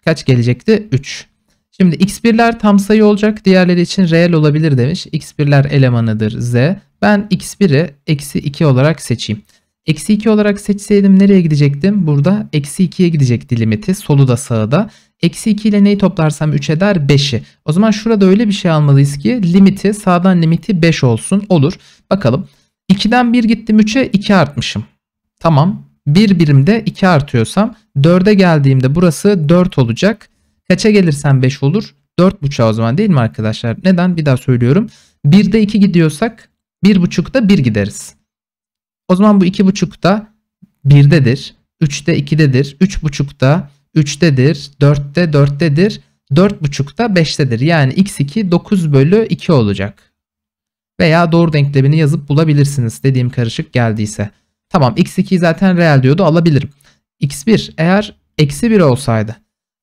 Kaç gelecekti? 3. Şimdi x1'ler tam sayı olacak. Diğerleri için reel olabilir demiş. x1'ler elemanıdır z. Ben x1'i eksi 2 olarak seçeyim. Eksi 2 olarak seçseydim nereye gidecektim? Burada eksi 2'ye gidecek limiti. Solu da sağı da. Eksi 2 ile neyi toplarsam 3 eder 5'i. O zaman şurada öyle bir şey almalıyız ki limiti sağdan limiti 5 olsun. Olur. Bakalım. 2'den 1 gittim 3'e 2 artmışım. Tamam. 1 birimde 2 artıyorsam 4'e geldiğimde burası 4 olacak. Kaça gelirsem 5 olur? 4.5 o zaman değil mi arkadaşlar? Neden? Bir daha söylüyorum. 1'de 2 gidiyorsak bir 1.5'da bir gideriz. O zaman bu iki birdedir, 2.5'da 1'dedir. 3'te 2'dedir. 3.5'da 3'tedir. 4'te 4'tedir. 4.5'da beştedir. Yani x2 9 bölü 2 olacak. Veya doğru denklemini yazıp bulabilirsiniz dediğim karışık geldiyse. Tamam x2 zaten reel diyordu alabilirim. x1 eğer eksi 1 olsaydı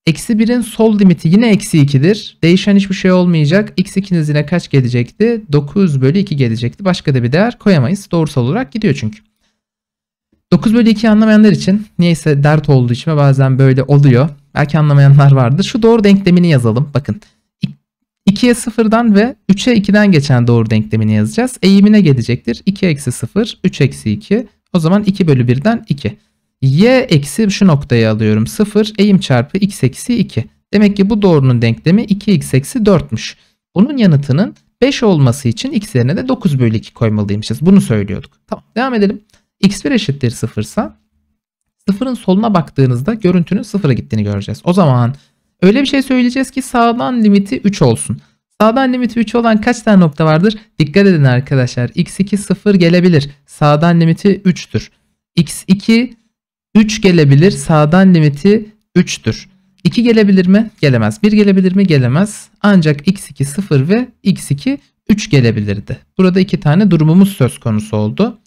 Eksi 1'in sol limiti yine eksi 2'dir. Değişen hiçbir şey olmayacak. x2'niz yine kaç gelecekti? 9 bölü 2 gelecekti. Başka da bir değer koyamayız. Doğrusal olarak gidiyor çünkü. 9 bölü 2'yi anlamayanlar için niyeyse dert olduğu için bazen böyle oluyor. Belki anlamayanlar vardır. Şu doğru denklemini yazalım. Bakın 2'ye 0'dan ve 3'e 2'den geçen doğru denklemini yazacağız. Eğimine gelecektir. 2 eksi 0, 3 eksi 2. O zaman 2 bölü 1'den 2 y eksi şu noktayı alıyorum 0 eğim çarpı x eksi 2. Demek ki bu doğrunun denklemi 2x eksi 4'müş. Bunun yanıtının 5 olması için x yerine de 9 bölü 2 koymalıymışız. Bunu söylüyorduk. Tamam devam edelim. x1 eşittir 0 ise sıfırın soluna baktığınızda görüntünün 0'a gittiğini göreceğiz. O zaman öyle bir şey söyleyeceğiz ki sağdan limiti 3 olsun. Sağdan limiti 3 olan kaç tane nokta vardır? Dikkat edin arkadaşlar. x2 0 gelebilir. Sağdan limiti 3'tür. x2 3 gelebilir. Sağdan limiti 3'tür. 2 gelebilir mi? Gelemez. 1 gelebilir mi? Gelemez. Ancak x2 0 ve x2 3 gelebilirdi. Burada iki tane durumumuz söz konusu oldu.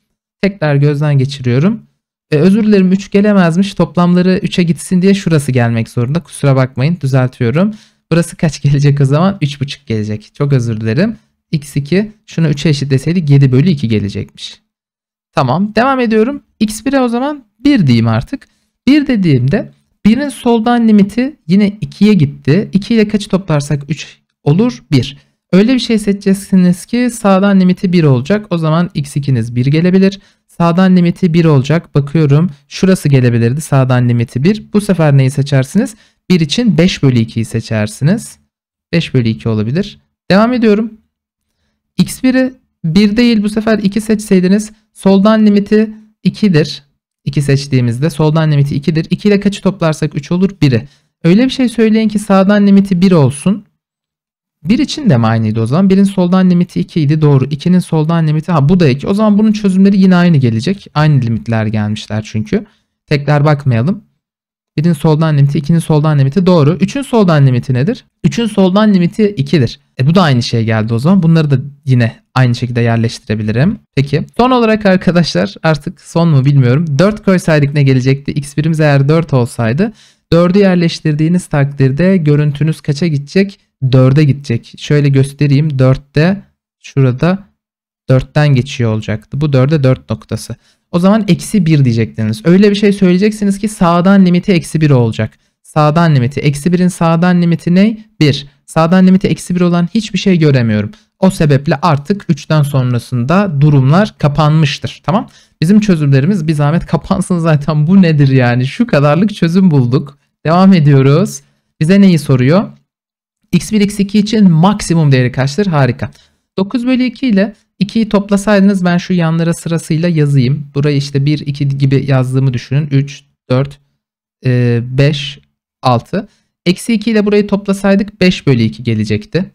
Tekrar gözden geçiriyorum. Ee, özür dilerim 3 gelemezmiş. Toplamları 3'e gitsin diye şurası gelmek zorunda. Kusura bakmayın düzeltiyorum. Burası kaç gelecek o zaman? 3,5 gelecek. Çok özür dilerim. x2 şunu 3'e eşit deseydi 7 bölü 2 gelecekmiş. Tamam devam ediyorum. x1'e o zaman 1 diyeyim artık. 1 dediğimde 1'in soldan limiti yine 2'ye gitti. 2 ile kaçı toplarsak 3 olur 1. Öyle bir şey seçeceksiniz ki sağdan limiti 1 olacak. O zaman x2'niz 1 gelebilir. Sağdan limiti 1 olacak. Bakıyorum şurası gelebilirdi sağdan limiti 1. Bu sefer neyi seçersiniz? 1 için 5 bölü 2'yi seçersiniz. 5 bölü 2 olabilir. Devam ediyorum. x1'i 1 değil bu sefer 2 seçseydiniz soldan limiti 2'dir. 2 seçtiğimizde soldan limiti 2'dir. 2 ile kaçı toplarsak 3 olur? 1'i. Öyle bir şey söyleyin ki sağdan limiti 1 olsun. 1 için de mi aynıydı o zaman? 1'in soldan limiti 2 idi doğru. 2'nin soldan limiti ha bu da 2. O zaman bunun çözümleri yine aynı gelecek. Aynı limitler gelmişler çünkü. Tekrar bakmayalım. Birin soldan limiti, ikinin soldan limiti doğru. Üçün soldan limiti nedir? Üçün soldan limiti 2'dir. E bu da aynı şey geldi o zaman. Bunları da yine aynı şekilde yerleştirebilirim. Peki. Son olarak arkadaşlar artık son mu bilmiyorum. 4 koysaydık ne gelecekti? x birimiz eğer 4 olsaydı 4'ü yerleştirdiğiniz takdirde görüntünüz kaça gidecek? 4'e gidecek. Şöyle göstereyim. 4'te şurada 4'ten geçiyor olacaktı. Bu 4'e 4 noktası. O zaman eksi 1 diyecektiniz. Öyle bir şey söyleyeceksiniz ki sağdan limiti eksi 1 olacak. Sağdan limiti. Eksi 1'in sağdan limiti ne? 1. Sağdan limiti eksi 1 olan hiçbir şey göremiyorum. O sebeple artık 3'ten sonrasında durumlar kapanmıştır. Tamam. Bizim çözümlerimiz bir zahmet kapansın zaten bu nedir yani? Şu kadarlık çözüm bulduk. Devam ediyoruz. Bize neyi soruyor? x1 x2 için maksimum değeri kaçtır? Harika. 9 bölü 2 ile 2'yi toplasaydınız ben şu yanlara sırasıyla yazayım. Burayı işte 1, 2 gibi yazdığımı düşünün. 3, 4, 5, 6. Eksi 2 ile burayı toplasaydık 5 bölü 2 gelecekti.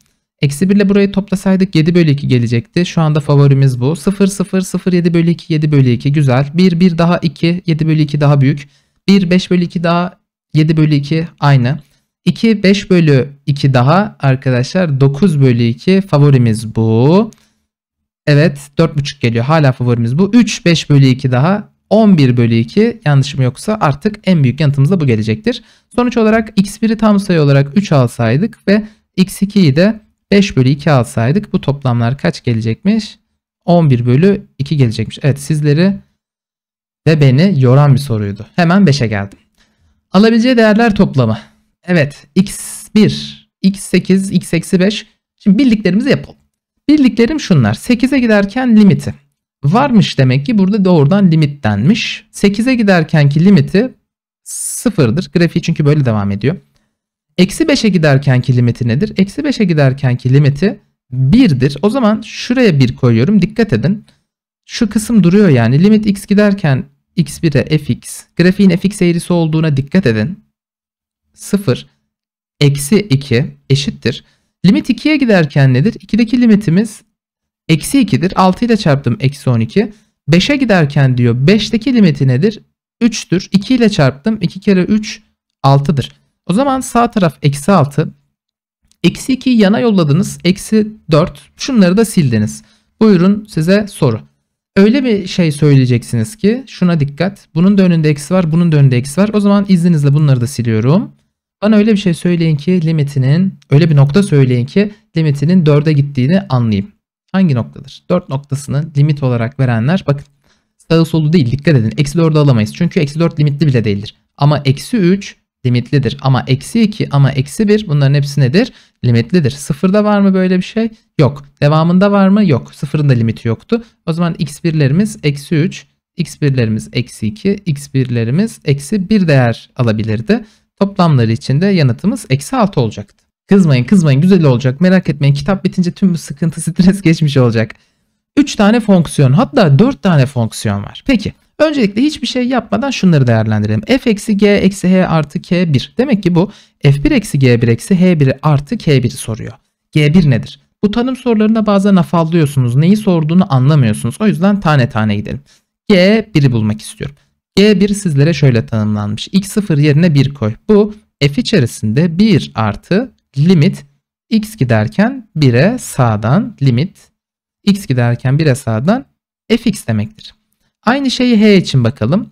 Eksi 1 ile burayı toplasaydık 7 bölü 2 gelecekti. Şu anda favorimiz bu. 0, 0, 0, 7 bölü 2, 7 bölü 2. Güzel. 1, 1 daha 2, 7 bölü 2 daha büyük. 1, 5 bölü 2 daha 7 bölü 2 aynı. 2, 5 bölü 2 daha arkadaşlar 9 bölü 2 favorimiz bu. Evet 4.5 geliyor. Hala favorimiz bu. 3 5 bölü 2 daha 11 bölü 2 yanlışım yoksa artık en büyük yanıtımız da bu gelecektir. Sonuç olarak x1'i tam sayı olarak 3 alsaydık ve x2'yi de 5 bölü 2 alsaydık bu toplamlar kaç gelecekmiş? 11 bölü 2 gelecekmiş. Evet sizleri ve beni yoran bir soruydu. Hemen 5'e geldim. Alabileceği değerler toplamı. Evet x1, x8, x-5. Şimdi bildiklerimizi yapalım. Bildiklerim şunlar. 8'e giderken limiti. Varmış demek ki burada doğrudan limit denmiş. 8'e giderkenki limiti sıfırdır. Grafiği çünkü böyle devam ediyor. Eksi 5'e giderkenki limiti nedir? Eksi 5'e giderkenki limiti 1'dir. O zaman şuraya 1 koyuyorum. Dikkat edin. Şu kısım duruyor yani. Limit x giderken x1'e fx. Grafiğin fx eğrisi olduğuna dikkat edin. 0 eksi 2 eşittir. Limit 2'ye giderken nedir? 2'deki limitimiz eksi 2'dir. 6 ile çarptım eksi 12. 5'e giderken diyor 5'teki limiti nedir? 3'tür. 2 ile çarptım. 2 kere 3 6'dır. O zaman sağ taraf eksi 6. Eksi 2'yi yana yolladınız. Eksi 4. Şunları da sildiniz. Buyurun size soru. Öyle bir şey söyleyeceksiniz ki şuna dikkat. Bunun da önünde eksi var. Bunun da önünde eksi var. O zaman izninizle bunları da siliyorum. Bana öyle bir şey söyleyin ki limitinin, öyle bir nokta söyleyin ki limitinin 4'e gittiğini anlayayım. Hangi noktadır? 4 noktasını limit olarak verenler bakın sağı solu değil dikkat edin. Eksi 4'ü alamayız çünkü eksi 4 limitli bile değildir. Ama eksi 3 limitlidir. Ama eksi 2 ama eksi 1 bunların hepsi nedir? Limitlidir. Sıfırda var mı böyle bir şey? Yok. Devamında var mı? Yok. Sıfırın da limiti yoktu. O zaman x1'lerimiz eksi 3, x1'lerimiz eksi 2, x1'lerimiz eksi 1 değer alabilirdi. Toplamları için de yanıtımız eksi 6 olacaktı. Kızmayın kızmayın güzel olacak merak etmeyin kitap bitince tüm bu sıkıntı stres geçmiş olacak. 3 tane fonksiyon hatta 4 tane fonksiyon var. Peki öncelikle hiçbir şey yapmadan şunları değerlendirelim. f eksi g eksi h artı k 1. Demek ki bu f1 eksi g1 eksi h1 artı k1 soruyor. g1 nedir? Bu tanım sorularında bazen afallıyorsunuz. Neyi sorduğunu anlamıyorsunuz. O yüzden tane tane gidelim. g1'i bulmak istiyorum. G1 sizlere şöyle tanımlanmış. X0 yerine 1 koy. Bu f içerisinde 1 artı limit x giderken 1'e sağdan limit x giderken 1'e sağdan fx demektir. Aynı şeyi h için bakalım.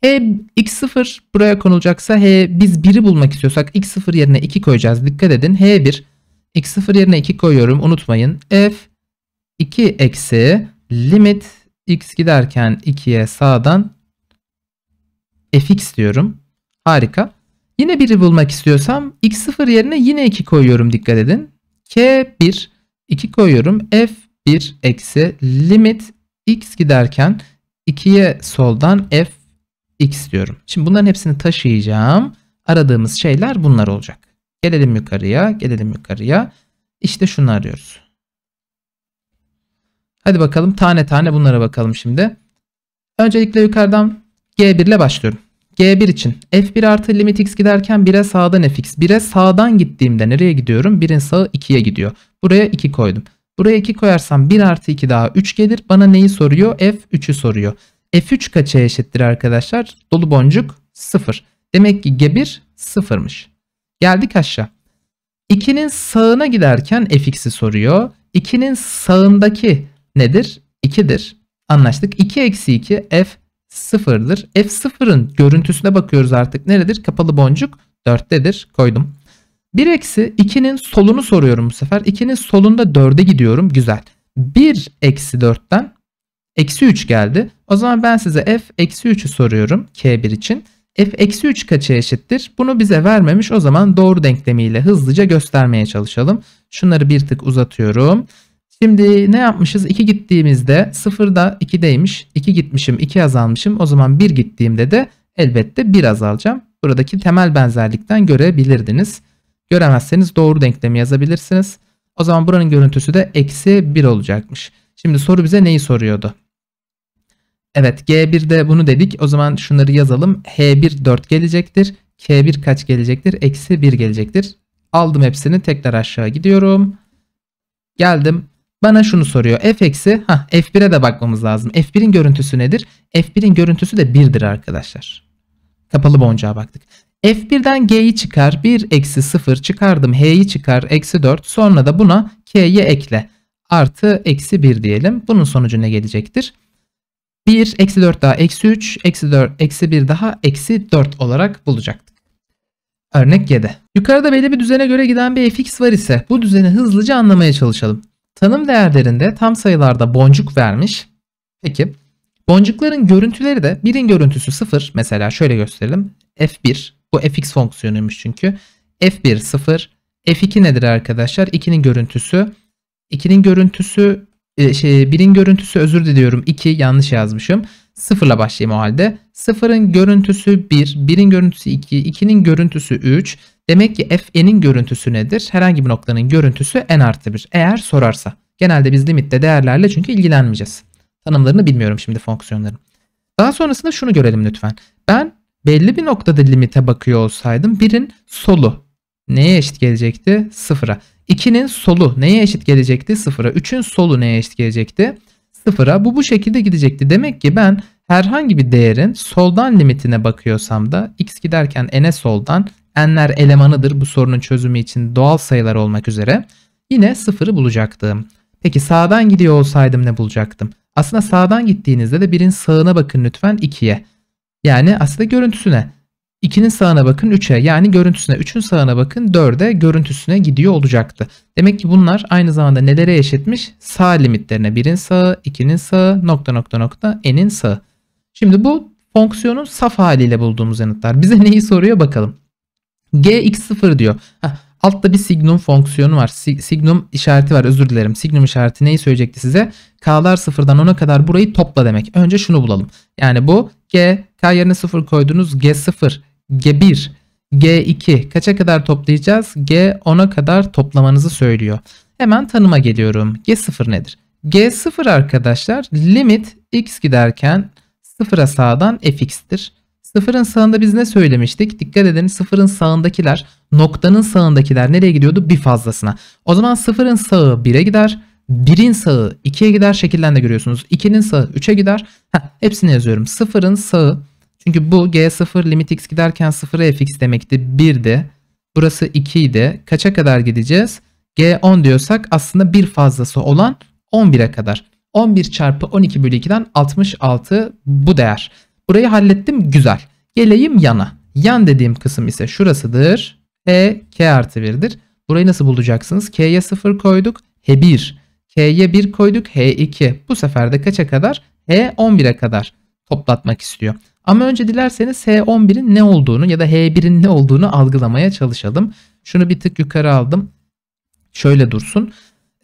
H x0 buraya konulacaksa h biz 1'i bulmak istiyorsak x0 yerine 2 koyacağız. Dikkat edin h1 x0 yerine 2 koyuyorum unutmayın. f 2 eksi limit x giderken 2'ye sağdan fx diyorum. Harika. Yine biri bulmak istiyorsam x0 yerine yine 2 koyuyorum dikkat edin. k1 2 koyuyorum. f1 eksi limit x giderken 2'ye soldan f x diyorum. Şimdi bunların hepsini taşıyacağım. Aradığımız şeyler bunlar olacak. Gelelim yukarıya, gelelim yukarıya. İşte şunu arıyoruz. Hadi bakalım tane tane bunlara bakalım şimdi. Öncelikle yukarıdan G1 ile başlıyorum. G1 için f1 artı limit x giderken 1'e sağdan fx. 1'e sağdan gittiğimde nereye gidiyorum? 1'in sağı 2'ye gidiyor. Buraya 2 koydum. Buraya 2 koyarsam 1 artı 2 daha 3 gelir. Bana neyi soruyor? f3'ü soruyor. f3 kaça eşittir arkadaşlar? Dolu boncuk 0. Demek ki g1 0'mış. Geldik aşağı. 2'nin sağına giderken fx'i soruyor. 2'nin sağındaki nedir? 2'dir. Anlaştık. 2 eksi 2 f sıfırdır. f sıfırın görüntüsüne bakıyoruz artık. Neredir? Kapalı boncuk 4'tedir. Koydum. 1 eksi 2'nin solunu soruyorum bu sefer. 2'nin solunda 4'e gidiyorum. Güzel. 1 eksi 4'ten eksi 3 geldi. O zaman ben size f eksi 3'ü soruyorum k1 için. f eksi 3 kaça eşittir? Bunu bize vermemiş. O zaman doğru denklemiyle hızlıca göstermeye çalışalım. Şunları bir tık uzatıyorum. Şimdi ne yapmışız? 2 gittiğimizde 0'da 2'deymiş. 2 gitmişim, 2 azalmışım. O zaman 1 gittiğimde de elbette 1 azalacağım. Buradaki temel benzerlikten görebilirdiniz. Göremezseniz doğru denklemi yazabilirsiniz. O zaman buranın görüntüsü de eksi 1 olacakmış. Şimdi soru bize neyi soruyordu? Evet G1'de bunu dedik. O zaman şunları yazalım. H1 4 gelecektir. K1 kaç gelecektir? Eksi 1 gelecektir. Aldım hepsini tekrar aşağı gidiyorum. Geldim. Bana şunu soruyor. F ha, F1'e de bakmamız lazım. F1'in görüntüsü nedir? F1'in görüntüsü de 1'dir arkadaşlar. Kapalı boncuğa baktık. F1'den G'yi çıkar. 1 eksi 0 çıkardım. H'yi çıkar. Eksi 4. Sonra da buna K'yi ekle. Artı eksi 1 diyelim. Bunun sonucu ne gelecektir? 1 eksi 4 daha eksi 3 eksi 4 eksi 1 daha eksi 4 olarak bulacaktık. Örnek 7. Yukarıda belli bir düzene göre giden bir fx var ise bu düzeni hızlıca anlamaya çalışalım. Tanım değerlerinde tam sayılarda boncuk vermiş. Peki boncukların görüntüleri de birin görüntüsü 0. Mesela şöyle gösterelim. F1 bu fx fonksiyonuymuş çünkü. F1 0. F2 nedir arkadaşlar? 2'nin görüntüsü. 2'nin görüntüsü e, şey, birin görüntüsü özür diliyorum 2 yanlış yazmışım. 0 başlayayım o halde. 0'ın görüntüsü 1, 1'in görüntüsü 2, 2'nin görüntüsü 3, Demek ki f'nin görüntüsü nedir? Herhangi bir noktanın görüntüsü n artı 1. Eğer sorarsa. Genelde biz limitte değerlerle çünkü ilgilenmeyeceğiz. Tanımlarını bilmiyorum şimdi fonksiyonların. Daha sonrasında şunu görelim lütfen. Ben belli bir noktada limite bakıyor olsaydım birin solu neye eşit gelecekti? Sıfıra. 2'nin solu neye eşit gelecekti? Sıfıra. 3'ün solu neye eşit gelecekti? Sıfıra. Bu bu şekilde gidecekti. Demek ki ben herhangi bir değerin soldan limitine bakıyorsam da x giderken n'e soldan n'ler elemanıdır bu sorunun çözümü için doğal sayılar olmak üzere. Yine sıfırı bulacaktım. Peki sağdan gidiyor olsaydım ne bulacaktım? Aslında sağdan gittiğinizde de birin sağına bakın lütfen 2'ye. Yani aslında görüntüsüne. 2'nin sağına bakın 3'e yani görüntüsüne, 3'ün sağına bakın 4'e görüntüsüne gidiyor olacaktı. Demek ki bunlar aynı zamanda nelere eşitmiş? Sağ limitlerine 1'in sağı, 2'nin sağı, nokta nokta nokta, n'in sağı. Şimdi bu fonksiyonun saf haliyle bulduğumuz yanıtlar. Bize neyi soruyor bakalım. Gx0 diyor. Heh, altta bir signum fonksiyonu var. Si signum işareti var özür dilerim. Signum işareti neyi söyleyecekti size? K'lar sıfırdan 10'a kadar burayı topla demek. Önce şunu bulalım. Yani bu G, K yerine 0 koydunuz. G0, G1, G2 kaça kadar toplayacağız? G 10'a kadar toplamanızı söylüyor. Hemen tanıma geliyorum. G0 nedir? G0 arkadaşlar limit x giderken sıfıra sağdan fx'tir. Sıfırın sağında biz ne söylemiştik? Dikkat edin sıfırın sağındakiler noktanın sağındakiler nereye gidiyordu? Bir fazlasına. O zaman sıfırın sağı 1'e gider. 1'in sağı 2'ye gider şekilden de görüyorsunuz. 2'nin sağı 3'e gider. Heh, hepsini yazıyorum. Sıfırın sağı çünkü bu g0 limit x giderken 0'a e fx demekti 1'di. Burası 2 Kaça kadar gideceğiz? g10 diyorsak aslında bir fazlası olan 11'e kadar. 11 çarpı 12 bölü 2'den 66 bu değer. Burayı hallettim. Güzel. Geleyim yana. Yan dediğim kısım ise şurasıdır. E, K artı 1'dir. Burayı nasıl bulacaksınız? K'ye 0 koyduk. H1. K'ye 1 koyduk. H2. Bu sefer de kaça kadar? H 11'e kadar toplatmak istiyor. Ama önce dilerseniz H11'in ne olduğunu ya da H1'in ne olduğunu algılamaya çalışalım. Şunu bir tık yukarı aldım. Şöyle dursun.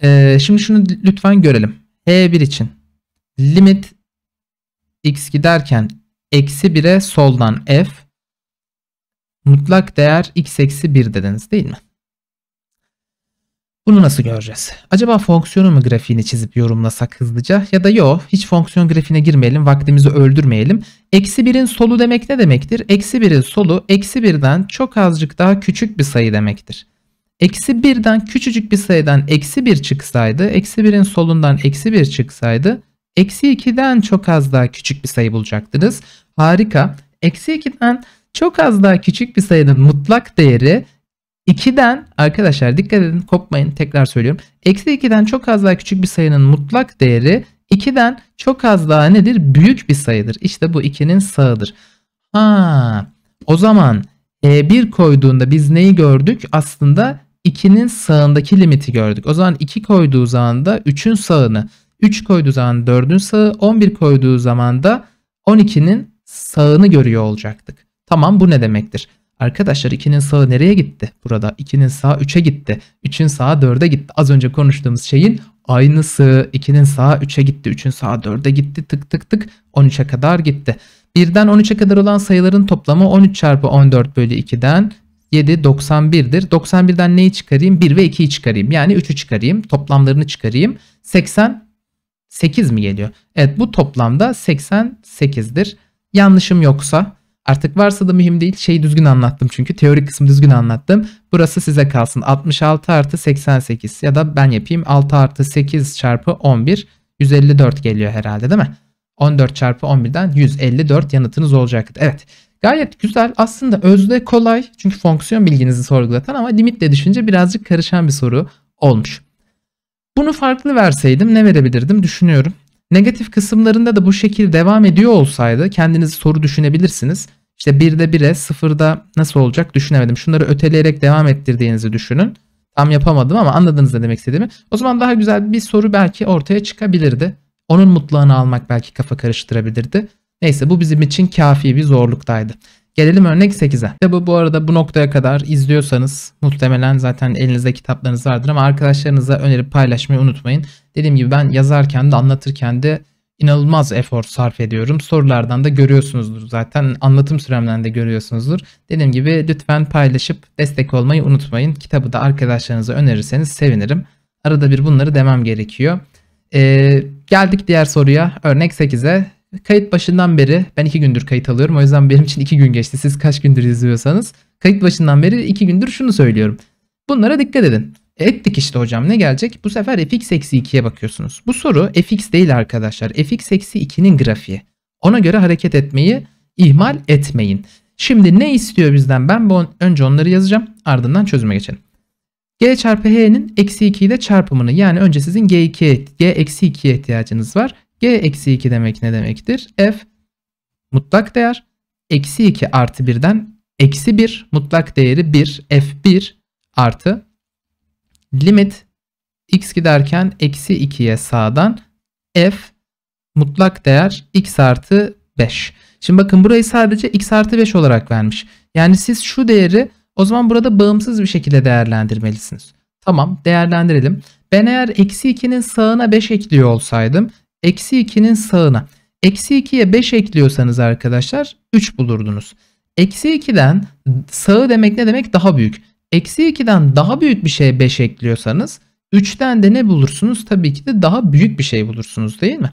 Ee, şimdi şunu lütfen görelim. H1 için limit x giderken Eksi 1'e soldan f. Mutlak değer x eksi 1 dediniz değil mi? Bunu nasıl göreceğiz? Acaba fonksiyonu mu grafiğini çizip yorumlasak hızlıca ya da yok hiç fonksiyon grafiğine girmeyelim vaktimizi öldürmeyelim. Eksi 1'in solu demek ne demektir? Eksi 1'in solu eksi 1'den çok azıcık daha küçük bir sayı demektir. Eksi 1'den küçücük bir sayıdan eksi 1 çıksaydı, eksi 1'in solundan eksi 1 çıksaydı, eksi 2'den çok az daha küçük bir sayı bulacaktınız. Harika. Eksi 2'den çok az daha küçük bir sayının mutlak değeri 2'den arkadaşlar dikkat edin kopmayın tekrar söylüyorum. Eksi 2'den çok az daha küçük bir sayının mutlak değeri 2'den çok az daha nedir? Büyük bir sayıdır. İşte bu 2'nin sağıdır. Ha, o zaman e1 koyduğunda biz neyi gördük? Aslında 2'nin sağındaki limiti gördük. O zaman 2 koyduğu zaman da 3'ün sağını, 3 koyduğu zaman 4'ün sağı, 11 koyduğu zaman da 12'nin sağını görüyor olacaktık. Tamam bu ne demektir? Arkadaşlar 2'nin sağı nereye gitti? Burada 2'nin sağı 3'e gitti. 3'ün sağı 4'e gitti. Az önce konuştuğumuz şeyin aynısı. 2'nin sağı 3'e gitti. 3'ün sağı 4'e gitti. Tık tık tık 13'e kadar gitti. 1'den 13'e kadar olan sayıların toplamı 13 çarpı 14 bölü 2'den 7 91'dir. 91'den neyi çıkarayım? 1 ve 2'yi çıkarayım. Yani 3'ü çıkarayım. Toplamlarını çıkarayım. 80 8 mi geliyor? Evet bu toplamda 88'dir. Yanlışım yoksa artık varsa da mühim değil şeyi düzgün anlattım çünkü teorik kısmı düzgün anlattım. Burası size kalsın 66 artı 88 ya da ben yapayım 6 artı 8 çarpı 11 154 geliyor herhalde değil mi? 14 çarpı 11'den 154 yanıtınız olacaktı. Evet gayet güzel aslında özde kolay çünkü fonksiyon bilginizi sorgulatan ama limitle düşünce birazcık karışan bir soru olmuş. Bunu farklı verseydim ne verebilirdim düşünüyorum. Negatif kısımlarında da bu şekil devam ediyor olsaydı kendiniz soru düşünebilirsiniz. İşte 1'de 1'e 0'da nasıl olacak düşünemedim. Şunları öteleyerek devam ettirdiğinizi düşünün. Tam yapamadım ama anladınız ne demek istediğimi. O zaman daha güzel bir soru belki ortaya çıkabilirdi. Onun mutluluğunu almak belki kafa karıştırabilirdi. Neyse bu bizim için kafi bir zorluktaydı. Gelelim örnek 8'e. Kitabı bu arada bu noktaya kadar izliyorsanız muhtemelen zaten elinizde kitaplarınız vardır ama arkadaşlarınıza önerip paylaşmayı unutmayın. Dediğim gibi ben yazarken de anlatırken de inanılmaz efor sarf ediyorum. Sorulardan da görüyorsunuzdur zaten. Anlatım süremden de görüyorsunuzdur. Dediğim gibi lütfen paylaşıp destek olmayı unutmayın. Kitabı da arkadaşlarınıza önerirseniz sevinirim. Arada bir bunları demem gerekiyor. Ee, geldik diğer soruya. Örnek 8'e. Kayıt başından beri ben iki gündür kayıt alıyorum. O yüzden benim için iki gün geçti. Siz kaç gündür izliyorsanız kayıt başından beri iki gündür şunu söylüyorum. Bunlara dikkat edin. Ettik işte hocam ne gelecek? Bu sefer fx eksi 2'ye bakıyorsunuz. Bu soru fx değil arkadaşlar. fx eksi 2'nin grafiği. Ona göre hareket etmeyi ihmal etmeyin. Şimdi ne istiyor bizden? Ben bu önce onları yazacağım. Ardından çözüme geçelim. G çarpı H'nin eksi 2'yi ile çarpımını yani önce sizin G2, G eksi 2'ye ihtiyacınız var. G eksi 2 demek ne demektir? F mutlak değer. Eksi 2 artı 1'den eksi 1 mutlak değeri 1 F1 artı limit x giderken eksi 2'ye sağdan f mutlak değer x artı 5. Şimdi bakın burayı sadece x artı 5 olarak vermiş. Yani siz şu değeri o zaman burada bağımsız bir şekilde değerlendirmelisiniz. Tamam değerlendirelim. Ben eğer eksi 2'nin sağına 5 ekliyor olsaydım Eksi 2'nin sağına. Eksi 2'ye 5 ekliyorsanız arkadaşlar 3 bulurdunuz. Eksi 2'den sağı demek ne demek? Daha büyük. Eksi 2'den daha büyük bir şeye 5 ekliyorsanız 3'ten de ne bulursunuz? Tabii ki de daha büyük bir şey bulursunuz değil mi?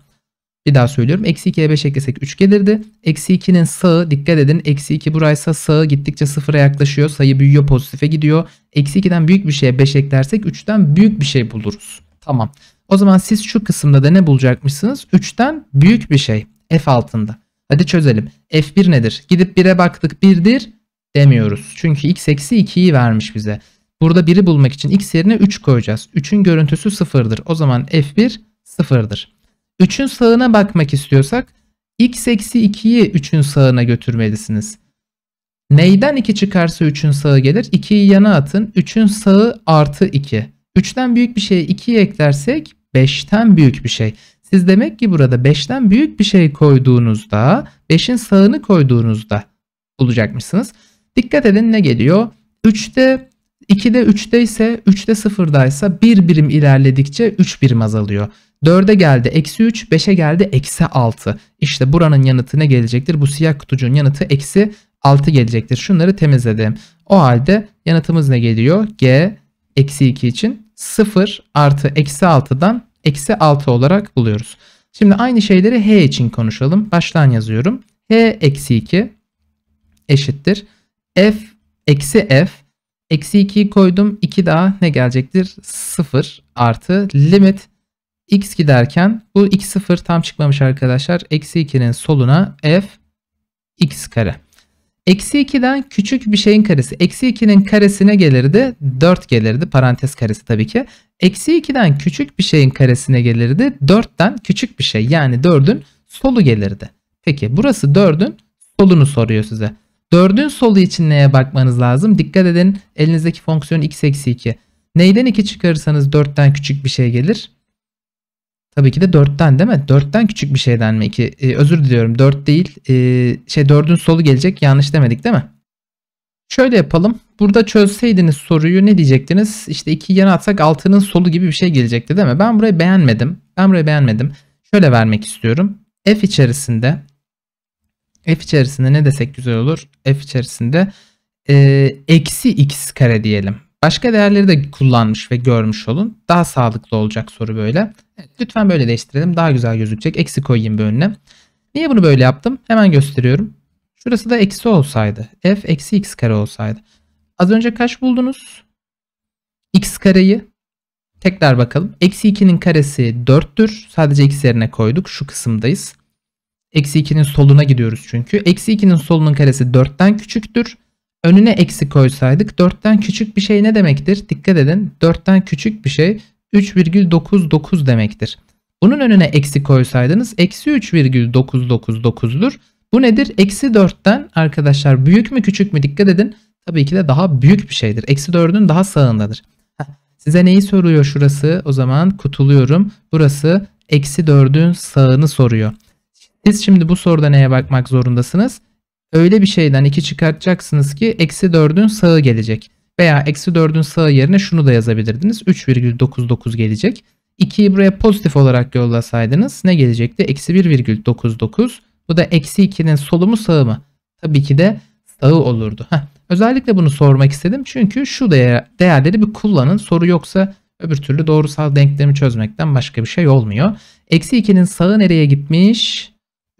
Bir daha söylüyorum. Eksi 2'ye 5 eklesek 3 gelirdi. Eksi 2'nin sağı dikkat edin. Eksi 2 buraysa sağı gittikçe sıfıra yaklaşıyor. Sayı büyüyor pozitife gidiyor. Eksi 2'den büyük bir şeye 5 eklersek 3'ten büyük bir şey buluruz. Tamam. O zaman siz şu kısımda da ne bulacakmışsınız? 3'ten büyük bir şey f altında. Hadi çözelim. f1 nedir? Gidip 1'e baktık 1'dir demiyoruz. Çünkü x eksi 2'yi vermiş bize. Burada 1'i bulmak için x yerine 3 koyacağız. 3'ün görüntüsü 0'dır. O zaman f1 0'dır. 3'ün sağına bakmak istiyorsak x eksi 2'yi 3'ün sağına götürmelisiniz. Neyden 2 çıkarsa 3'ün sağı gelir? 2'yi yana atın. 3'ün sağı artı 2. 3'ten büyük bir şeye 2'yi eklersek 5'ten büyük bir şey. Siz demek ki burada 5'ten büyük bir şey koyduğunuzda 5'in sağını koyduğunuzda bulacakmışsınız. Dikkat edin ne geliyor? 3'te 2'de 3'te ise 3'te 0'daysa 1 birim ilerledikçe 3 birim azalıyor. 4'e geldi eksi 3, 5'e geldi eksi 6. İşte buranın yanıtı ne gelecektir? Bu siyah kutucuğun yanıtı eksi 6 gelecektir. Şunları temizledim. O halde yanıtımız ne geliyor? G eksi 2 için 0 artı eksi 6'dan eksi 6 olarak buluyoruz. Şimdi aynı şeyleri h için konuşalım. Baştan yazıyorum. h eksi 2 eşittir. f eksi f eksi 2'yi koydum. 2 daha ne gelecektir? 0 artı limit x giderken bu x 0 tam çıkmamış arkadaşlar. Eksi 2'nin soluna f x kare. Eksi 2'den küçük bir şeyin karesi. Eksi 2'nin karesine gelirdi. 4 gelirdi. Parantez karesi tabii ki. Eksi 2'den küçük bir şeyin karesine gelirdi. 4'ten küçük bir şey. Yani 4'ün solu gelirdi. Peki burası 4'ün solunu soruyor size. 4'ün solu için neye bakmanız lazım? Dikkat edin elinizdeki fonksiyon x eksi 2. Neyden 2 çıkarırsanız 4'ten küçük bir şey gelir? Tabii ki de 4'ten değil mi? 4'ten küçük bir şeyden mi? 2, ee, özür diliyorum 4 değil. Ee, şey 4'ün solu gelecek yanlış demedik değil mi? Şöyle yapalım. Burada çözseydiniz soruyu ne diyecektiniz? İşte 2'yi yana atsak 6'nın solu gibi bir şey gelecekti değil mi? Ben burayı beğenmedim. Ben burayı beğenmedim. Şöyle vermek istiyorum. F içerisinde F içerisinde ne desek güzel olur? F içerisinde e, eksi x kare diyelim. Başka değerleri de kullanmış ve görmüş olun. Daha sağlıklı olacak soru böyle. Evet, lütfen böyle değiştirelim. Daha güzel gözükecek. Eksi koyayım bir önüne. Niye bunu böyle yaptım? Hemen gösteriyorum. Şurası da eksi olsaydı. F eksi x kare olsaydı. Az önce kaç buldunuz? X kareyi. Tekrar bakalım. Eksi 2'nin karesi 4'tür. Sadece x yerine koyduk. Şu kısımdayız. Eksi 2'nin soluna gidiyoruz çünkü. Eksi 2'nin solunun karesi 4'ten küçüktür. Önüne eksi koysaydık 4'ten küçük bir şey ne demektir? Dikkat edin 4'ten küçük bir şey 3,99 demektir. Bunun önüne eksi koysaydınız eksi 3,999'dur. Bu nedir? Eksi 4'ten arkadaşlar büyük mü küçük mü dikkat edin. Tabii ki de daha büyük bir şeydir. Eksi 4'ün daha sağındadır. Size neyi soruyor şurası? O zaman kutuluyorum. Burası eksi 4'ün sağını soruyor. Siz şimdi bu soruda neye bakmak zorundasınız? Öyle bir şeyden 2 çıkartacaksınız ki eksi 4'ün sağı gelecek. Veya eksi 4'ün sağı yerine şunu da yazabilirdiniz. 3,99 gelecek. 2'yi buraya pozitif olarak yollasaydınız ne gelecekti? Eksi 1,99. Bu da eksi 2'nin solu mu sağı mı? Tabii ki de sağı olurdu. Heh. Özellikle bunu sormak istedim. Çünkü şu değer, değerleri bir kullanın. Soru yoksa öbür türlü doğrusal denklemi çözmekten başka bir şey olmuyor. Eksi 2'nin sağı nereye gitmiş?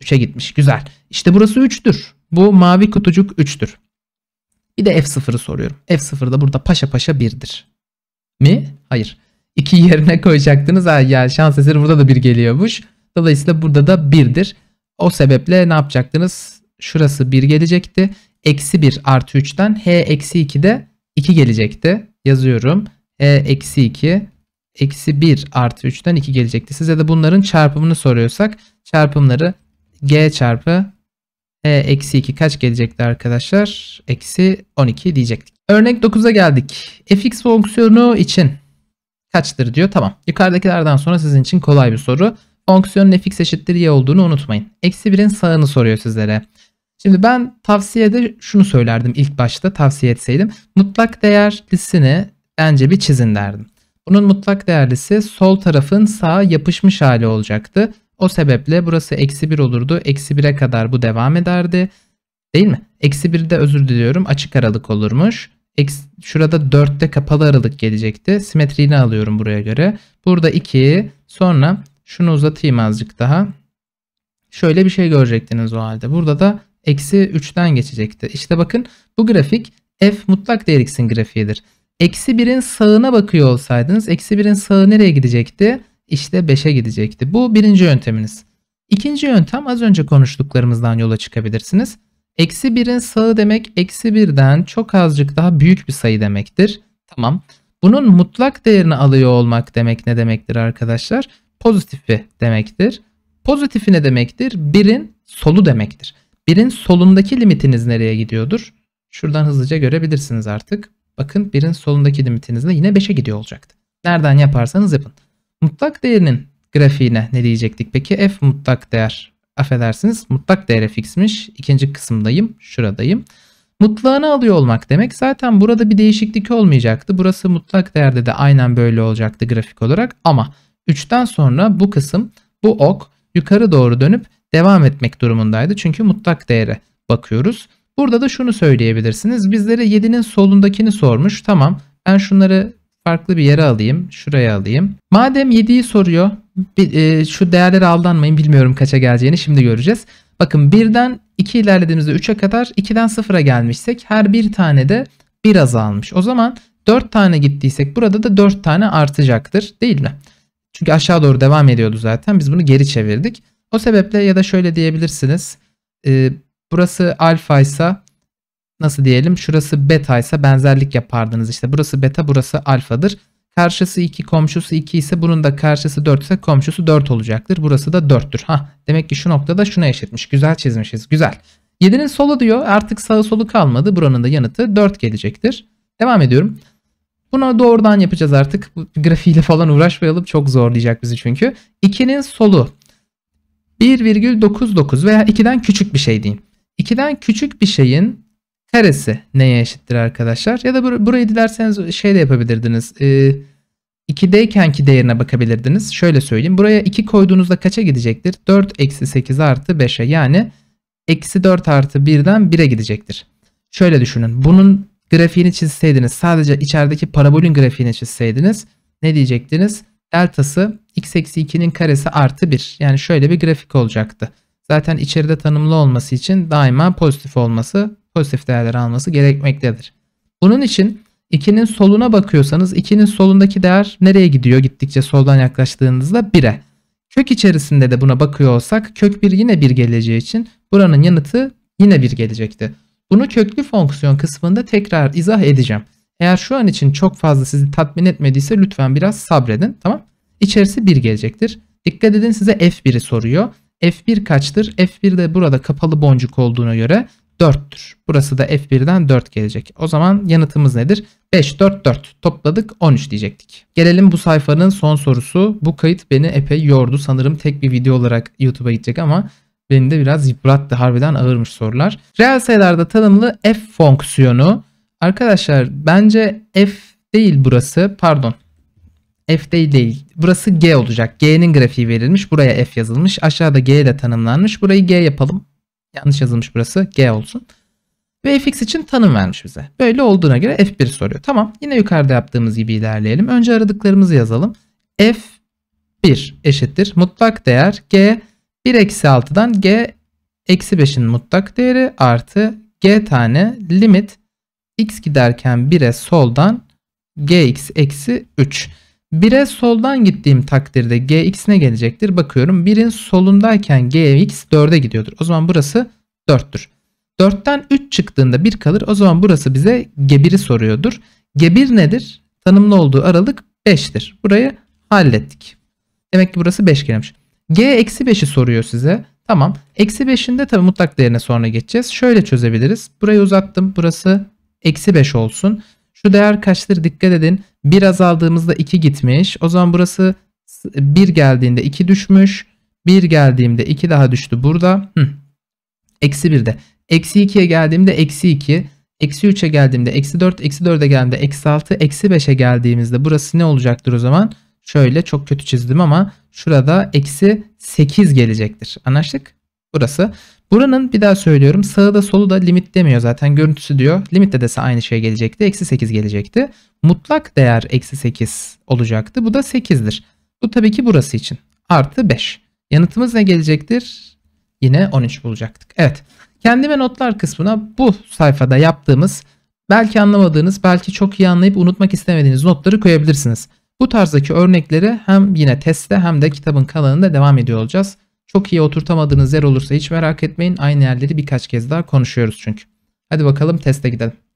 3'e gitmiş. Güzel. İşte burası 3'tür. Bu mavi kutucuk 3'tür. Bir de F0'ı soruyorum. F0 da burada paşa paşa 1'dir. Mi? Hayır. 2 yerine koyacaktınız. Ha, ya şans eseri burada da 1 geliyormuş. Dolayısıyla burada da 1'dir. O sebeple ne yapacaktınız? Şurası 1 gelecekti. Eksi 1 artı 3'ten H eksi 2 de 2 gelecekti. Yazıyorum. H eksi 2 eksi 1 artı 3'ten 2 gelecekti. Size de bunların çarpımını soruyorsak çarpımları G çarpı e eksi 2 kaç gelecekti arkadaşlar? Eksi 12 diyecektik. Örnek 9'a geldik. fx fonksiyonu için kaçtır diyor. Tamam. Yukarıdakilerden sonra sizin için kolay bir soru. Fonksiyonun fx eşittir y olduğunu unutmayın. Eksi 1'in sağını soruyor sizlere. Şimdi ben tavsiyede şunu söylerdim ilk başta tavsiye etseydim. Mutlak değer listini bence bir çizin derdim. Bunun mutlak değerlisi sol tarafın sağa yapışmış hali olacaktı. O sebeple burası eksi 1 olurdu. Eksi 1'e kadar bu devam ederdi. Değil mi? Eksi 1'de özür diliyorum açık aralık olurmuş. şurada 4'te kapalı aralık gelecekti. Simetriğini alıyorum buraya göre. Burada 2 sonra şunu uzatayım azıcık daha. Şöyle bir şey görecektiniz o halde. Burada da eksi 3'ten geçecekti. İşte bakın bu grafik f mutlak değer x'in grafiğidir. Eksi 1'in sağına bakıyor olsaydınız eksi 1'in sağı nereye gidecekti? işte 5'e gidecekti. Bu birinci yönteminiz. İkinci yöntem az önce konuştuklarımızdan yola çıkabilirsiniz. Eksi 1'in sağı demek eksi 1'den çok azıcık daha büyük bir sayı demektir. Tamam. Bunun mutlak değerini alıyor olmak demek ne demektir arkadaşlar? Pozitifi demektir. Pozitifi ne demektir? 1'in solu demektir. 1'in solundaki limitiniz nereye gidiyordur? Şuradan hızlıca görebilirsiniz artık. Bakın 1'in solundaki limitiniz de yine 5'e gidiyor olacaktı. Nereden yaparsanız yapın. Mutlak değerinin grafiğine ne diyecektik peki? F mutlak değer. Affedersiniz mutlak değere fixmiş. İkinci kısımdayım. Şuradayım. Mutlağını alıyor olmak demek. Zaten burada bir değişiklik olmayacaktı. Burası mutlak değerde de aynen böyle olacaktı grafik olarak. Ama 3'ten sonra bu kısım bu ok yukarı doğru dönüp devam etmek durumundaydı. Çünkü mutlak değere bakıyoruz. Burada da şunu söyleyebilirsiniz. Bizlere 7'nin solundakini sormuş. Tamam ben şunları farklı bir yere alayım. Şuraya alayım. Madem 7'yi soruyor. Bir, e, şu değerlere aldanmayın. Bilmiyorum kaça geleceğini şimdi göreceğiz. Bakın 1'den 2 ilerlediğimizde 3'e kadar 2'den 0'a gelmişsek her bir tane de bir azalmış. O zaman 4 tane gittiysek burada da 4 tane artacaktır değil mi? Çünkü aşağı doğru devam ediyordu zaten. Biz bunu geri çevirdik. O sebeple ya da şöyle diyebilirsiniz. E, burası alfa ise nasıl diyelim şurası beta ise benzerlik yapardınız işte burası beta burası alfadır. Karşısı 2 komşusu 2 ise bunun da karşısı 4 ise komşusu 4 olacaktır. Burası da 4'tür. Ha demek ki şu noktada şuna eşitmiş. Güzel çizmişiz. Güzel. 7'nin solu diyor artık sağı solu kalmadı. Buranın da yanıtı 4 gelecektir. Devam ediyorum. Buna doğrudan yapacağız artık. Bu grafiğiyle falan uğraşmayalım. Çok zorlayacak bizi çünkü. 2'nin solu 1,99 veya 2'den küçük bir şey diyeyim. 2'den küçük bir şeyin karesi neye eşittir arkadaşlar? Ya da bur burayı dilerseniz şey de yapabilirdiniz. Ee, 2'deyken ki değerine bakabilirdiniz. Şöyle söyleyeyim. Buraya 2 koyduğunuzda kaça gidecektir? 4 eksi 8 artı 5'e yani eksi 4 artı 1'den 1'e gidecektir. Şöyle düşünün. Bunun grafiğini çizseydiniz sadece içerideki parabolün grafiğini çizseydiniz ne diyecektiniz? Deltası x eksi 2'nin karesi artı 1. Yani şöyle bir grafik olacaktı. Zaten içeride tanımlı olması için daima pozitif olması pozitif değerler alması gerekmektedir. Bunun için 2'nin soluna bakıyorsanız 2'nin solundaki değer nereye gidiyor gittikçe soldan yaklaştığınızda 1'e. Kök içerisinde de buna bakıyor olsak kök 1 yine 1 geleceği için buranın yanıtı yine 1 gelecekti. Bunu köklü fonksiyon kısmında tekrar izah edeceğim. Eğer şu an için çok fazla sizi tatmin etmediyse lütfen biraz sabredin tamam. İçerisi 1 gelecektir. Dikkat edin size F1'i soruyor. F1 kaçtır? F1 de burada kapalı boncuk olduğuna göre 4'tür. Burası da F1'den 4 gelecek. O zaman yanıtımız nedir? 5, 4, 4. Topladık 13 diyecektik. Gelelim bu sayfanın son sorusu. Bu kayıt beni epey yordu. Sanırım tek bir video olarak YouTube'a gidecek ama beni de biraz yıprattı. Harbiden ağırmış sorular. Reel sayılarda tanımlı F fonksiyonu. Arkadaşlar bence F değil burası. Pardon. F değil değil. Burası G olacak. G'nin grafiği verilmiş. Buraya F yazılmış. Aşağıda G ile tanımlanmış. Burayı G yapalım. Yanlış yazılmış burası. G olsun. Ve fx için tanım vermiş bize. Böyle olduğuna göre f1 soruyor. Tamam yine yukarıda yaptığımız gibi ilerleyelim. Önce aradıklarımızı yazalım. f1 eşittir. Mutlak değer g 1 eksi 6'dan g eksi 5'in mutlak değeri artı g tane limit x giderken 1'e soldan gx eksi 3. 1'e soldan gittiğim takdirde gx ne gelecektir? Bakıyorum 1'in solundayken gx 4'e gidiyordur. O zaman burası 4'tür. 4'ten 3 çıktığında 1 kalır. O zaman burası bize gebiri soruyordur. Gebir nedir? Tanımlı olduğu aralık 5'tir. Burayı hallettik. Demek ki burası 5 gelmiş. G eksi 5'i soruyor size. Tamam. Eksi 5'in de tabii mutlak değerine sonra geçeceğiz. Şöyle çözebiliriz. Burayı uzattım. Burası eksi 5 olsun. Şu değer kaçtır dikkat edin. bir azaldığımızda 2 gitmiş. O zaman burası 1 geldiğinde 2 düşmüş. 1 geldiğimde 2 daha düştü burada. Hı. Eksi 1'de. Eksi 2'ye geldiğimde eksi 2. Eksi 3'e geldiğimde eksi 4. Eksi 4'e geldiğimde eksi 6. Eksi 5'e geldiğimizde burası ne olacaktır o zaman? Şöyle çok kötü çizdim ama şurada eksi 8 gelecektir. Anlaştık? Burası. Buranın bir daha söylüyorum sağı da solu da limit demiyor zaten görüntüsü diyor. Limit de dese aynı şey gelecekti. Eksi 8 gelecekti. Mutlak değer eksi 8 olacaktı. Bu da 8'dir. Bu tabii ki burası için. Artı 5. Yanıtımız ne gelecektir? Yine 13 bulacaktık. Evet. Kendime notlar kısmına bu sayfada yaptığımız belki anlamadığınız, belki çok iyi anlayıp unutmak istemediğiniz notları koyabilirsiniz. Bu tarzdaki örnekleri hem yine testte hem de kitabın kalanında devam ediyor olacağız. Çok iyi oturtamadığınız yer olursa hiç merak etmeyin. Aynı yerleri birkaç kez daha konuşuyoruz çünkü. Hadi bakalım teste gidelim.